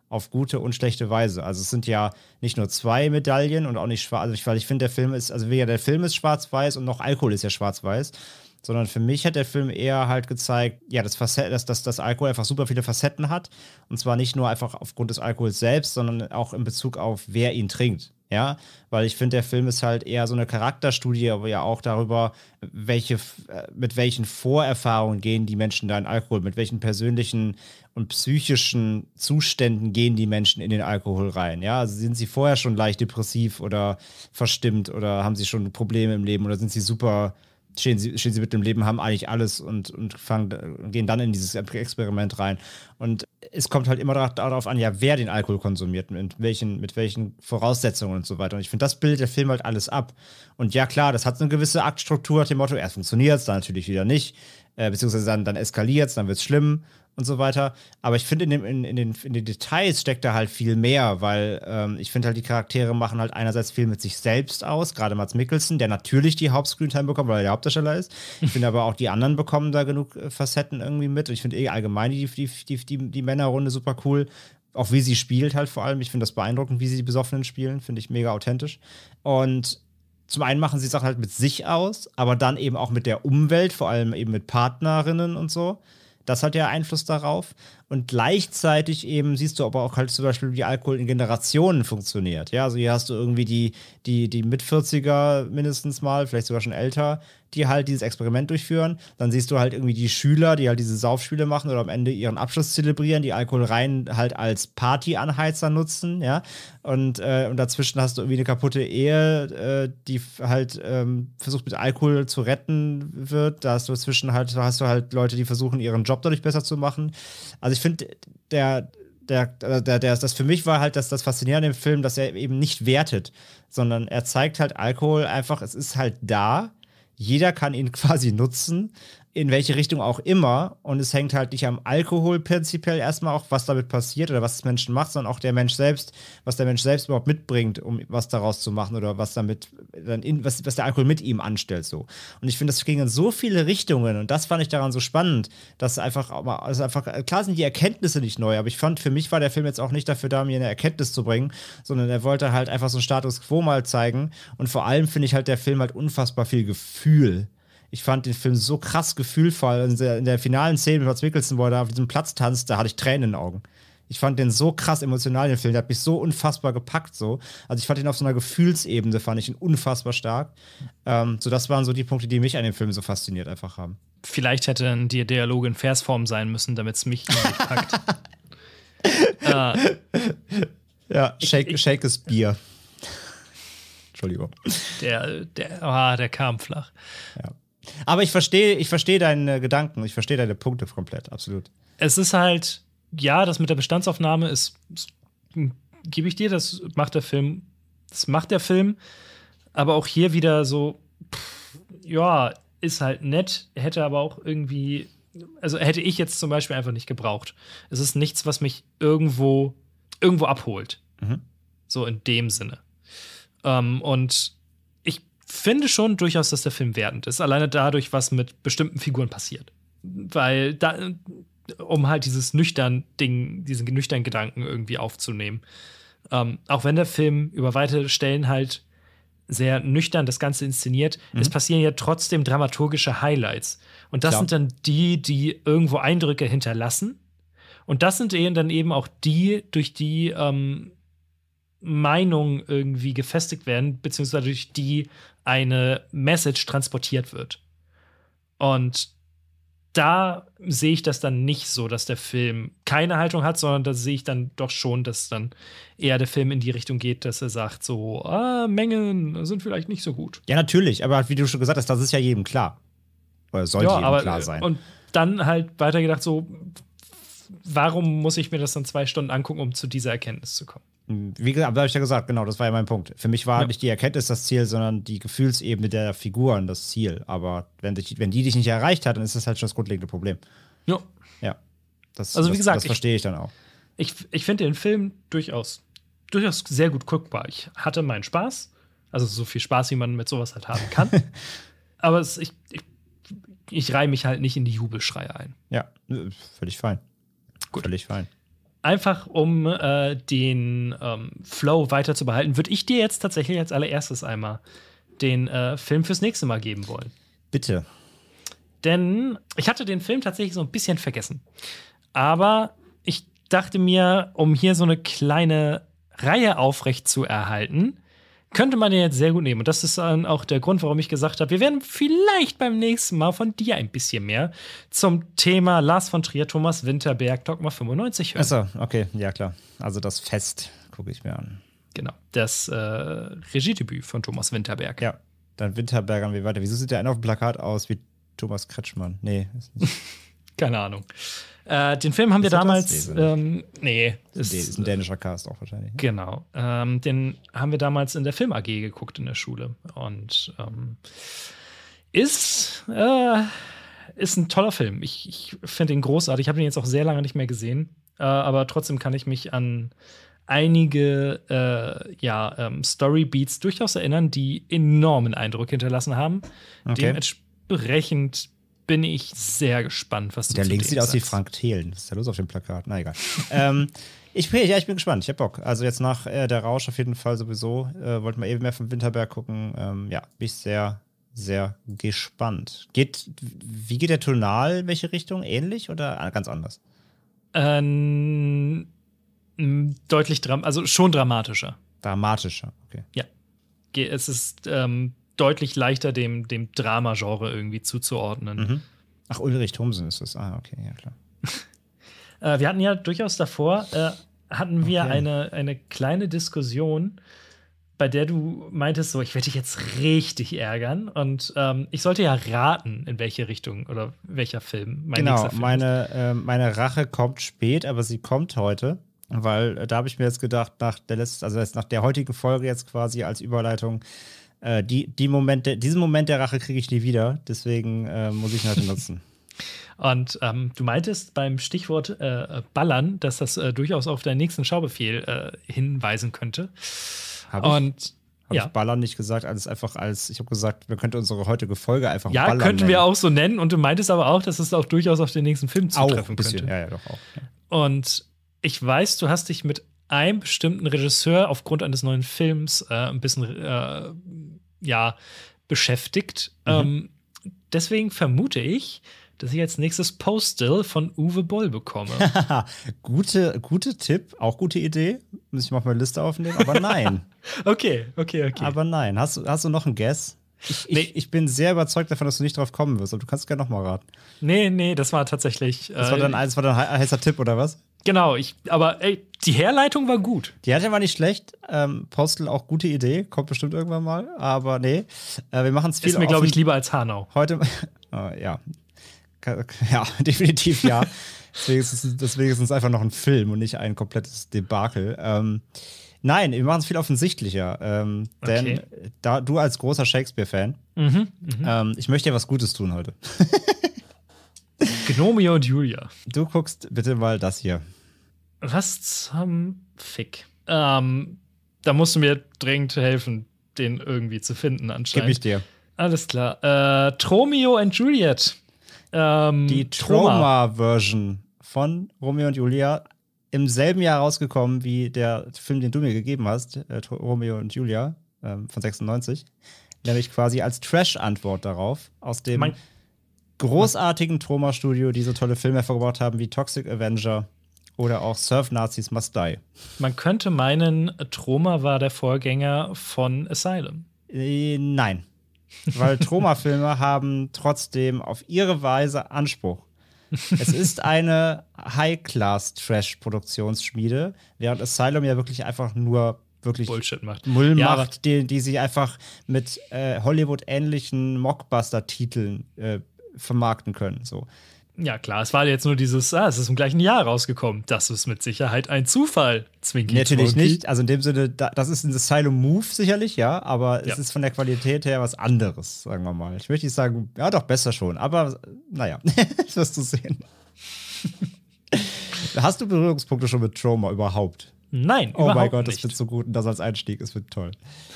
auf gute und schlechte Weise. Also es sind ja nicht nur zwei Medaillen und auch nicht schwarz, also ich, ich finde, der Film ist, also weder der Film ist schwarz-weiß und noch Alkohol ist ja schwarz-weiß sondern für mich hat der Film eher halt gezeigt, ja, das Facet, dass, Alkohol einfach super viele Facetten hat. Und zwar nicht nur einfach aufgrund des Alkohols selbst, sondern auch in Bezug auf, wer ihn trinkt. Ja, weil ich finde, der Film ist halt eher so eine Charakterstudie, aber ja auch darüber, welche, äh, mit welchen Vorerfahrungen gehen die Menschen da in Alkohol, mit welchen persönlichen und psychischen Zuständen gehen die Menschen in den Alkohol rein. Ja, also sind sie vorher schon leicht depressiv oder verstimmt oder haben sie schon Probleme im Leben oder sind sie super stehen sie, stehen sie mit dem Leben, haben eigentlich alles und, und fangen, gehen dann in dieses Experiment rein. Und es kommt halt immer darauf an, ja, wer den Alkohol konsumiert, mit welchen, mit welchen Voraussetzungen und so weiter. Und ich finde, das bildet der Film halt alles ab. Und ja, klar, das hat eine gewisse Aktstruktur, dem Motto, erst funktioniert es, dann natürlich wieder nicht, äh, beziehungsweise dann, dann eskaliert es, dann wird es schlimm und so weiter. Aber ich finde, in, in, in, den, in den Details steckt da halt viel mehr, weil ähm, ich finde halt, die Charaktere machen halt einerseits viel mit sich selbst aus, gerade Mats Mikkelsen, der natürlich die Hauptscreen-Time bekommt, weil er der Hauptdarsteller ist. Ich finde aber auch, die anderen bekommen da genug äh, Facetten irgendwie mit. Und ich finde eh allgemein die, die, die, die, die Männerrunde super cool. Auch wie sie spielt halt vor allem. Ich finde das beeindruckend, wie sie die Besoffenen spielen. Finde ich mega authentisch. Und zum einen machen sie Sachen halt mit sich aus, aber dann eben auch mit der Umwelt, vor allem eben mit Partnerinnen und so. Das hat ja Einfluss darauf. Und gleichzeitig eben siehst du aber auch halt zum Beispiel, wie Alkohol in Generationen funktioniert. Ja, also hier hast du irgendwie die, die, die Mit-40er mindestens mal, vielleicht sogar schon älter, die halt dieses Experiment durchführen. Dann siehst du halt irgendwie die Schüler, die halt diese Saufspiele machen oder am Ende ihren Abschluss zelebrieren, die Alkohol rein halt als Partyanheizer nutzen, ja. Und, äh, und dazwischen hast du irgendwie eine kaputte Ehe, äh, die halt ähm, versucht mit Alkohol zu retten wird. Da hast du dazwischen halt, hast du halt Leute, die versuchen, ihren Job dadurch besser zu machen. Also ich ich finde, der, der, also der, der, das für mich war halt das, das Faszinierende im Film, dass er eben nicht wertet, sondern er zeigt halt Alkohol einfach, es ist halt da. Jeder kann ihn quasi nutzen in welche Richtung auch immer. Und es hängt halt nicht am Alkohol prinzipiell erstmal auch, was damit passiert oder was das Menschen macht, sondern auch der Mensch selbst, was der Mensch selbst überhaupt mitbringt, um was daraus zu machen oder was damit dann in, was, was der Alkohol mit ihm anstellt. so. Und ich finde, das ging in so viele Richtungen und das fand ich daran so spannend, dass einfach, also einfach, klar sind die Erkenntnisse nicht neu, aber ich fand, für mich war der Film jetzt auch nicht dafür da, mir eine Erkenntnis zu bringen, sondern er wollte halt einfach so einen Status quo mal zeigen. Und vor allem finde ich halt, der Film hat unfassbar viel Gefühl. Ich fand den Film so krass gefühlvoll. In der, in der finalen Szene mit Mats Mikkelsen, wo er da auf diesem Platz tanzt, da hatte ich Tränen in den Augen. Ich fand den so krass emotional, den Film. Der hat mich so unfassbar gepackt. So. Also ich fand ihn auf so einer Gefühlsebene, fand ich ihn unfassbar stark. Ähm, so, das waren so die Punkte, die mich an dem Film so fasziniert einfach haben.
Vielleicht hätte die Dialoge in Versform sein müssen, damit es mich nicht packt.
äh, ja, shake, ich, shake is Bier. Entschuldigung.
Der, der,
oh, der kam flach. Ja. Aber ich verstehe, ich verstehe deine Gedanken, ich verstehe deine Punkte komplett, absolut. Es ist
halt, ja, das mit der Bestandsaufnahme ist, ist gebe ich dir, das macht der Film, das macht der Film, aber auch hier wieder so, pff, ja, ist halt nett, hätte aber auch irgendwie, also hätte ich jetzt zum Beispiel einfach nicht gebraucht. Es ist nichts, was mich irgendwo, irgendwo abholt. Mhm. So in dem Sinne. Ähm, und finde schon durchaus, dass der Film wertend ist. Alleine dadurch, was mit bestimmten Figuren passiert. Weil da, um halt dieses nüchtern Ding, diesen nüchtern Gedanken irgendwie aufzunehmen. Ähm, auch wenn der Film über weite Stellen halt sehr nüchtern das Ganze inszeniert, mhm. es passieren ja trotzdem dramaturgische Highlights. Und das Klar. sind dann die, die irgendwo Eindrücke hinterlassen. Und das sind eben dann eben auch die, durch die ähm, Meinung irgendwie gefestigt werden, beziehungsweise durch die eine Message transportiert wird. Und da sehe ich das dann nicht so, dass der Film keine Haltung hat, sondern da sehe ich dann doch schon, dass dann eher der Film in die Richtung geht, dass er sagt, so, ah, Mengen sind vielleicht nicht so gut.
Ja, natürlich, aber wie du schon gesagt hast, das ist ja jedem klar. Oder sollte ja, jedem aber, klar sein. Und
dann halt weitergedacht, so, warum muss ich mir das dann zwei Stunden angucken, um zu dieser Erkenntnis zu kommen?
Wie gesagt, habe ich ja gesagt, genau, das war ja mein Punkt. Für mich war ja. nicht die Erkenntnis das Ziel, sondern die Gefühlsebene der Figuren das Ziel. Aber wenn, dich, wenn die dich nicht erreicht hat, dann ist das halt schon das grundlegende Problem. Ja. Ja. Das, also, wie das, gesagt, das verstehe ich, ich dann auch.
Ich, ich finde den Film durchaus, durchaus sehr gut guckbar. Ich hatte meinen Spaß. Also, so viel Spaß, wie man mit sowas halt haben kann. Aber es, ich, ich, ich reihe mich halt nicht in die Jubelschreie ein.
Ja, völlig fein. Gut. Völlig fein.
Einfach um äh, den ähm, Flow weiter zu behalten, würde ich dir jetzt tatsächlich als allererstes einmal den äh, Film fürs nächste Mal geben wollen. Bitte. Denn ich hatte den Film tatsächlich so ein bisschen vergessen. Aber ich dachte mir, um hier so eine kleine Reihe aufrecht zu erhalten, könnte man ja jetzt sehr gut nehmen. Und das ist dann auch der Grund, warum ich gesagt habe, wir werden vielleicht beim nächsten Mal von dir ein bisschen mehr zum Thema Lars von Trier, Thomas Winterberg, Dogma 95 hören. Achso,
okay, ja klar. Also das Fest gucke ich mir an. Genau, das äh, Regiedebüt von Thomas Winterberg. Ja, dann Winterberg an wie weiter. Wieso sieht der eine auf dem Plakat aus wie Thomas Kretschmann? Nee, ist nicht.
Keine Ahnung. Äh, den Film haben ist wir damals. Ne? Ähm, nee. Ist, ist ein
dänischer Cast auch wahrscheinlich.
Ne? Genau. Ähm, den haben wir damals in der Film AG geguckt in der Schule. Und ähm, ist. Äh, ist ein toller Film. Ich, ich finde ihn großartig. Ich habe ihn jetzt auch sehr lange nicht mehr gesehen. Äh, aber trotzdem kann ich mich an einige äh, ja, ähm, Storybeats durchaus erinnern, die enormen Eindruck hinterlassen haben. Okay. Dementsprechend bin
ich sehr gespannt, was du Der Link sieht sagst. aus wie Frank Thelen. Was ist da los auf dem Plakat? Na egal. ähm, ich, bin, ja, ich bin gespannt. Ich hab Bock. Also jetzt nach äh, der Rausch auf jeden Fall sowieso. Äh, Wollten wir eben mehr vom Winterberg gucken. Ähm, ja, bin ich sehr, sehr gespannt. Geht, wie geht der Tonal? In welche Richtung? Ähnlich oder ganz anders? Ähm, deutlich, also schon dramatischer. Dramatischer, okay. Ja.
Es ist ähm, deutlich leichter dem, dem Drama-Genre irgendwie zuzuordnen. Mhm.
Ach, Ulrich Thomsen ist das. Ah, okay, ja klar.
äh, wir hatten ja durchaus davor, äh, hatten wir okay. eine, eine kleine Diskussion, bei der du meintest, so, ich werde dich jetzt richtig ärgern. Und ähm, ich sollte ja raten, in welche Richtung oder welcher Film mein genau, nächster Film
meine, ist. Äh, meine Rache kommt spät, aber sie kommt heute. Weil äh, da habe ich mir jetzt gedacht, nach der letzten, also nach der heutigen Folge jetzt quasi als Überleitung äh, die, die Momente, diesen Moment der Rache kriege ich nie wieder, deswegen äh, muss ich ihn halt nutzen. Und ähm, du meintest beim Stichwort äh, Ballern, dass das äh, durchaus auf deinen nächsten Schaubefehl äh, hinweisen könnte. Hab ich? Und habe ja. ich Ballern nicht gesagt, alles einfach als, ich habe gesagt, wir könnten unsere heutige Folge einfach ja, Ballern könnten wir nennen.
auch so nennen. Und du meintest aber auch, dass es auch durchaus auf den nächsten Film zutreffen auch, ein bisschen. könnte. Ja, ja, doch auch. Ja. Und ich weiß, du hast dich mit einem bestimmten Regisseur aufgrund eines neuen Films äh, ein bisschen äh, ja, beschäftigt. Mhm. Ähm, deswegen vermute ich, dass ich als nächstes Postal von Uwe Boll bekomme.
gute, gute Tipp, auch gute Idee. Muss ich mal auf meine Liste aufnehmen, aber nein. okay, okay, okay. Aber nein. Hast, hast du noch einen Guess? Ich, nee. ich, ich, bin sehr überzeugt davon, dass du nicht drauf kommen wirst, aber du kannst gerne nochmal raten. Nee, nee, das war tatsächlich. Das äh, das war dann ein heißer Tipp, oder was? Genau, ich, aber ey, die Herleitung war gut. Die Herleitung war nicht schlecht. Ähm, Postel auch gute Idee, kommt bestimmt irgendwann mal, aber nee, äh, wir machen es viel. Ist mir, glaube ich, lieber als Hanau. Heute, äh, ja. Ja, definitiv ja. deswegen, ist es, deswegen ist es einfach noch ein Film und nicht ein komplettes Debakel. Ähm, nein, wir machen es viel offensichtlicher. Ähm, denn okay. da, du als großer Shakespeare-Fan, mhm, mhm. Ähm, ich möchte dir was Gutes tun heute. Gnomia und Julia. Du guckst bitte mal das hier. Was
zum Fick? Ähm, da musst du mir dringend helfen, den irgendwie zu finden anscheinend. Gib ich dir. Alles klar. Äh, Tromeo and Juliet.
Ähm, Die Troma-Version von Romeo und Julia im selben Jahr rausgekommen wie der Film, den du mir gegeben hast, äh, Romeo und Julia äh, von 96. Nämlich quasi als Trash-Antwort darauf aus dem mein großartigen Troma Studio, die so tolle Filme hervorgebracht haben wie Toxic Avenger oder auch Surf Nazis Must Die.
Man könnte meinen, Troma war der Vorgänger von Asylum.
Äh, nein. Weil Troma-Filme haben trotzdem auf ihre Weise Anspruch. es ist eine High-Class-Trash-Produktionsschmiede, während Asylum ja wirklich einfach nur wirklich Bullshit macht. Müll ja, macht, die, die sie einfach mit äh, Hollywood-ähnlichen Mockbuster-Titeln äh, vermarkten können. So.
Ja, klar, es war jetzt nur dieses, ah, es ist im gleichen Jahr rausgekommen. Das ist mit Sicherheit ein
Zufall, Zwinky Natürlich Zwinky. nicht. Also in dem Sinne, das ist ein Asylum Move sicherlich, ja, aber ja. es ist von der Qualität her was anderes, sagen wir mal. Ich möchte nicht sagen, ja, doch, besser schon, aber naja, das wirst du sehen. Hast du Berührungspunkte schon mit Trauma überhaupt? Nein, Oh mein Gott, das nicht. wird so gut und das als Einstieg, es wird toll.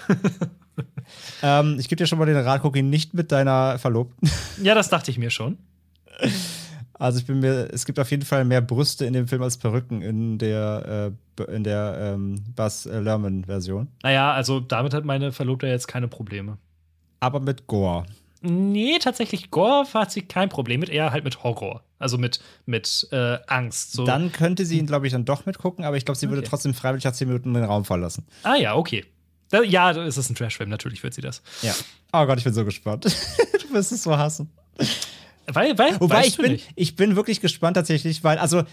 ähm, ich gebe dir schon mal den Rat, guck ihn nicht mit deiner Verlobten.
ja, das dachte ich mir schon.
Also ich bin mir, es gibt auf jeden Fall mehr Brüste in dem Film als Perücken in der, äh, in der ähm, Buzz Lerman-Version.
Naja, also damit hat meine Verlobte jetzt
keine Probleme. Aber mit Gore.
Nee, tatsächlich, Gore hat sie kein Problem mit, eher halt mit Horror. Also mit, mit äh, Angst. So. Dann
könnte sie ihn, glaube ich, dann doch mitgucken, aber ich glaube, sie okay. würde trotzdem freiwillig nach 10 Minuten den Raum verlassen. Ah ja, okay ja, es ist ein Trashfilm, natürlich wird sie das. Ja. Oh Gott, ich bin so gespannt. du wirst es so hassen. Weil, weil, Wobei ich, bin, nicht. ich bin wirklich gespannt tatsächlich, weil, also,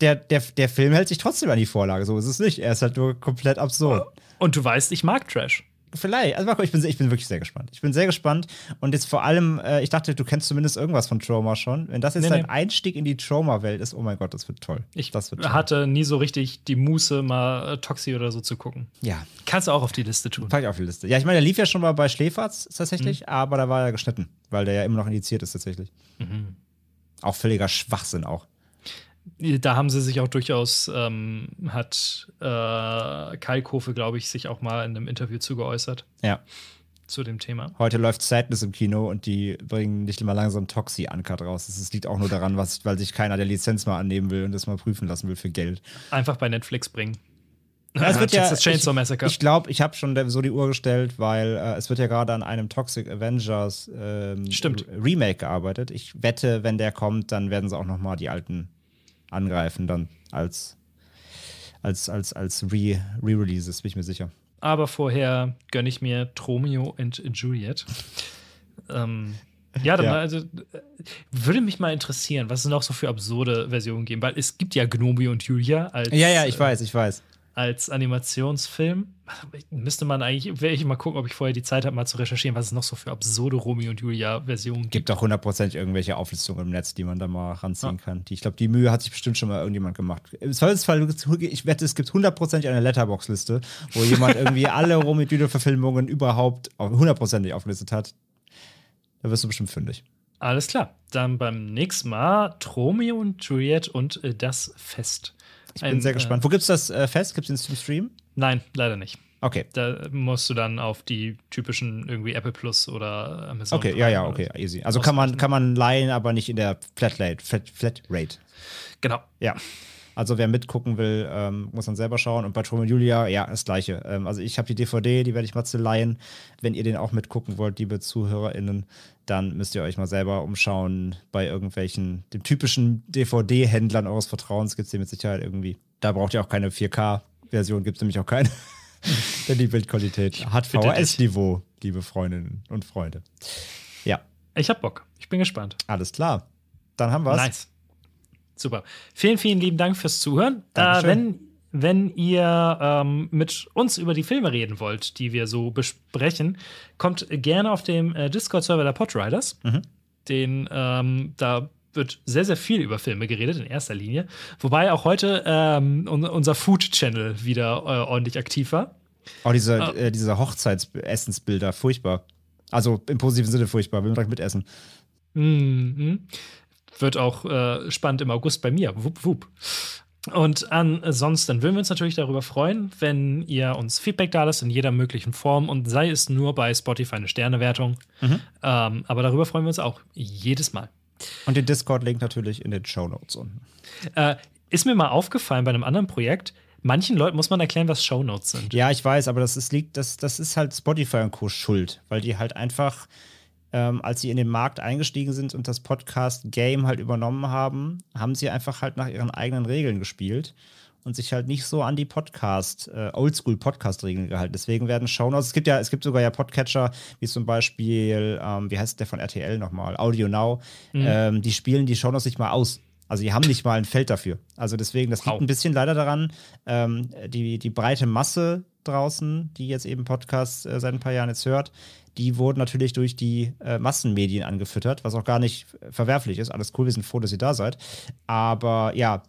der, der, der Film hält sich trotzdem an die Vorlage, so ist es nicht. Er ist halt nur komplett absurd. Und du weißt, ich mag Trash. Vielleicht. Also, Marco, ich bin, ich bin wirklich sehr gespannt. Ich bin sehr gespannt. Und jetzt vor allem, äh, ich dachte, du kennst zumindest irgendwas von Trauma schon. Wenn das jetzt nee, dein nee. Einstieg in die Trauma-Welt ist, oh mein Gott, das wird toll. Ich das wird toll.
hatte nie so richtig die Muße, mal äh, Toxi oder so zu gucken. Ja. Kannst du auch auf die Liste tun. Pack ich auf die Liste.
Ja, ich meine, der lief ja schon mal bei Schläferz tatsächlich, mhm. aber da war er geschnitten, weil der ja immer noch indiziert ist tatsächlich. Mhm. Auch völliger Schwachsinn auch
da haben sie sich auch durchaus, ähm, hat äh, Kalkofe, glaube ich, sich auch mal in einem Interview zugeäußert. Ja. Zu dem Thema.
Heute läuft Sadness im Kino und die bringen nicht immer langsam Toxi Uncut raus. Das liegt auch nur daran, was, weil sich keiner der Lizenz mal annehmen will und das mal prüfen lassen will für Geld.
Einfach bei Netflix bringen. Ja, es wird ja, das Chainsaw
Massacre. Ich glaube, ich, glaub, ich habe schon so die Uhr gestellt, weil äh, es wird ja gerade an einem Toxic Avengers ähm, Remake gearbeitet. Ich wette, wenn der kommt, dann werden sie auch noch mal die alten angreifen dann als, als, als, als Re-Releases, bin ich mir sicher.
Aber vorher gönne ich mir Romeo and Juliet. ähm, ja, dann ja. also würde mich mal interessieren, was es noch so für absurde Versionen geben, weil es gibt ja Gnomi und Julia als. Ja, ja, ich äh, weiß, ich weiß als Animationsfilm. Müsste man eigentlich, wäre ich mal gucken, ob ich vorher die Zeit habe, mal zu recherchieren, was es noch so für absurde Romy und Julia-Versionen
gibt. Gibt auch hundertprozentig irgendwelche Auflistungen im Netz, die man da mal ranziehen ja. kann. Die, ich glaube, die Mühe hat sich bestimmt schon mal irgendjemand gemacht. Im Zweifelsfall, ich wette, es gibt hundertprozentig eine Letterbox-Liste, wo jemand irgendwie alle romy und Julia-Verfilmungen überhaupt hundertprozentig aufgelistet hat. Da wirst du bestimmt fündig.
Alles klar. Dann beim nächsten Mal Romeo und Juliet und äh, das Fest. Ich ein, bin sehr gespannt. Äh, Wo gibt's das äh, fest? Gibt's den Stream? Nein, leider nicht. Okay. Da musst du dann auf die typischen irgendwie Apple Plus oder Amazon. Okay, ja, ja, okay, easy. Also kann
man, kann man leihen, aber nicht in der Flatrate. Flat, Flatrate. Genau. Ja. Also wer mitgucken will, ähm, muss dann selber schauen. Und bei Tom und Julia, ja, das gleiche. Ähm, also ich habe die DVD, die werde ich mal zu leihen. Wenn ihr den auch mitgucken wollt, liebe ZuhörerInnen, dann müsst ihr euch mal selber umschauen. Bei irgendwelchen, dem typischen DVD-Händlern eures Vertrauens gibt es den mit Sicherheit irgendwie. Da braucht ihr auch keine 4K-Version, gibt es nämlich auch keine. Denn die Bildqualität hat VHS-Niveau, liebe Freundinnen und Freunde.
Ja. Ich hab Bock. Ich bin gespannt. Alles klar. Dann haben wir's. Nice. Super. Vielen, vielen lieben Dank fürs Zuhören. Äh, wenn, wenn ihr ähm, mit uns über die Filme reden wollt, die wir so besprechen, kommt gerne auf dem äh, Discord-Server der Podriders. Mhm. Den, ähm, da wird sehr, sehr viel über Filme geredet, in erster Linie. Wobei auch heute ähm, unser Food-Channel wieder äh, ordentlich aktiv war.
Oh, diese, ah. äh, diese Hochzeitsessensbilder, furchtbar. Also im positiven Sinne furchtbar, will man direkt mitessen.
Mhm. Wird auch äh, spannend im August bei mir. Wupp, wupp. Und ansonsten würden wir uns natürlich darüber freuen, wenn ihr uns Feedback da lasst in jeder möglichen Form und sei es nur bei Spotify eine Sternewertung. Mhm. Ähm, aber darüber freuen wir uns auch jedes Mal.
Und den Discord-Link natürlich in den Show Notes unten. Äh, ist mir mal aufgefallen bei einem anderen Projekt, manchen Leuten muss man erklären, was Show Notes sind. Ja, ich weiß, aber das ist, liegt, das, das ist halt Spotify und Co. schuld, weil die halt einfach ähm, als sie in den Markt eingestiegen sind und das Podcast-Game halt übernommen haben, haben sie einfach halt nach ihren eigenen Regeln gespielt und sich halt nicht so an die Podcast, äh, Oldschool-Podcast-Regeln gehalten. Deswegen werden Shownotes, es gibt ja, es gibt sogar ja Podcatcher, wie zum Beispiel, ähm, wie heißt der von RTL nochmal, Audio Now, mhm. ähm, die spielen die Shownotes nicht mal aus. Also die haben nicht mal ein Feld dafür. Also deswegen, das wow. liegt ein bisschen leider daran, ähm, die, die breite Masse draußen, die jetzt eben Podcasts äh, seit ein paar Jahren jetzt hört, die wurden natürlich durch die äh, Massenmedien angefüttert, was auch gar nicht verwerflich ist. Alles cool, wir sind froh, dass ihr da seid. Aber ja,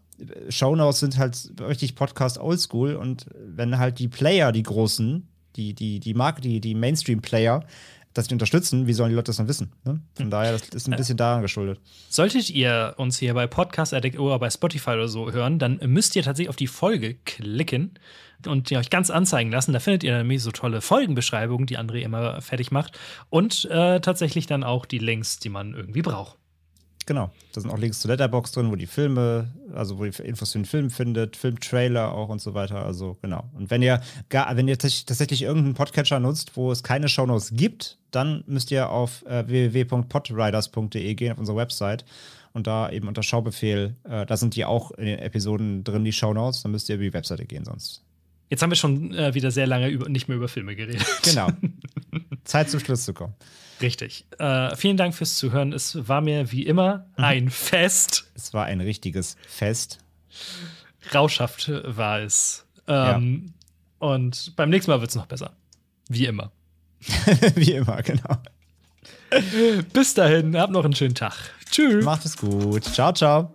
Shownotes sind halt richtig Podcast oldschool und wenn halt die Player, die großen, die, die, die Marke, die, die Mainstream-Player, dass die unterstützen, wie sollen die Leute das dann wissen? Ne? Von hm. daher, das ist ein äh. bisschen daran geschuldet.
Solltet ihr uns hier bei Podcast Addict oder bei Spotify oder so hören, dann müsst ihr tatsächlich auf die Folge klicken und die euch ganz anzeigen lassen. Da findet ihr nämlich so tolle Folgenbeschreibungen, die André immer fertig macht und äh, tatsächlich dann auch die Links, die man irgendwie braucht.
Genau, da sind auch Links zu Letterbox drin, wo die Filme, also wo ihr Infos zu den Filmen findet, Filmtrailer auch und so weiter. Also genau. Und wenn ihr gar, wenn ihr tatsächlich irgendeinen Podcatcher nutzt, wo es keine Shownotes gibt, dann müsst ihr auf äh, www.podriders.de gehen auf unsere Website und da eben unter Schaubefehl, äh, da sind die auch in den Episoden drin, die Shownotes, dann müsst ihr über die Webseite gehen sonst.
Jetzt haben wir schon äh, wieder sehr lange über, nicht mehr über Filme geredet. Genau.
Zeit zum Schluss zu kommen. Richtig.
Äh, vielen Dank fürs Zuhören. Es war mir wie immer mhm. ein Fest. Es war ein richtiges Fest. Rauschhaft war es. Ähm, ja. Und beim nächsten Mal wird es noch besser. Wie immer.
wie immer, genau.
Bis dahin, habt noch einen schönen Tag. Tschüss. Macht
es gut. Ciao, ciao.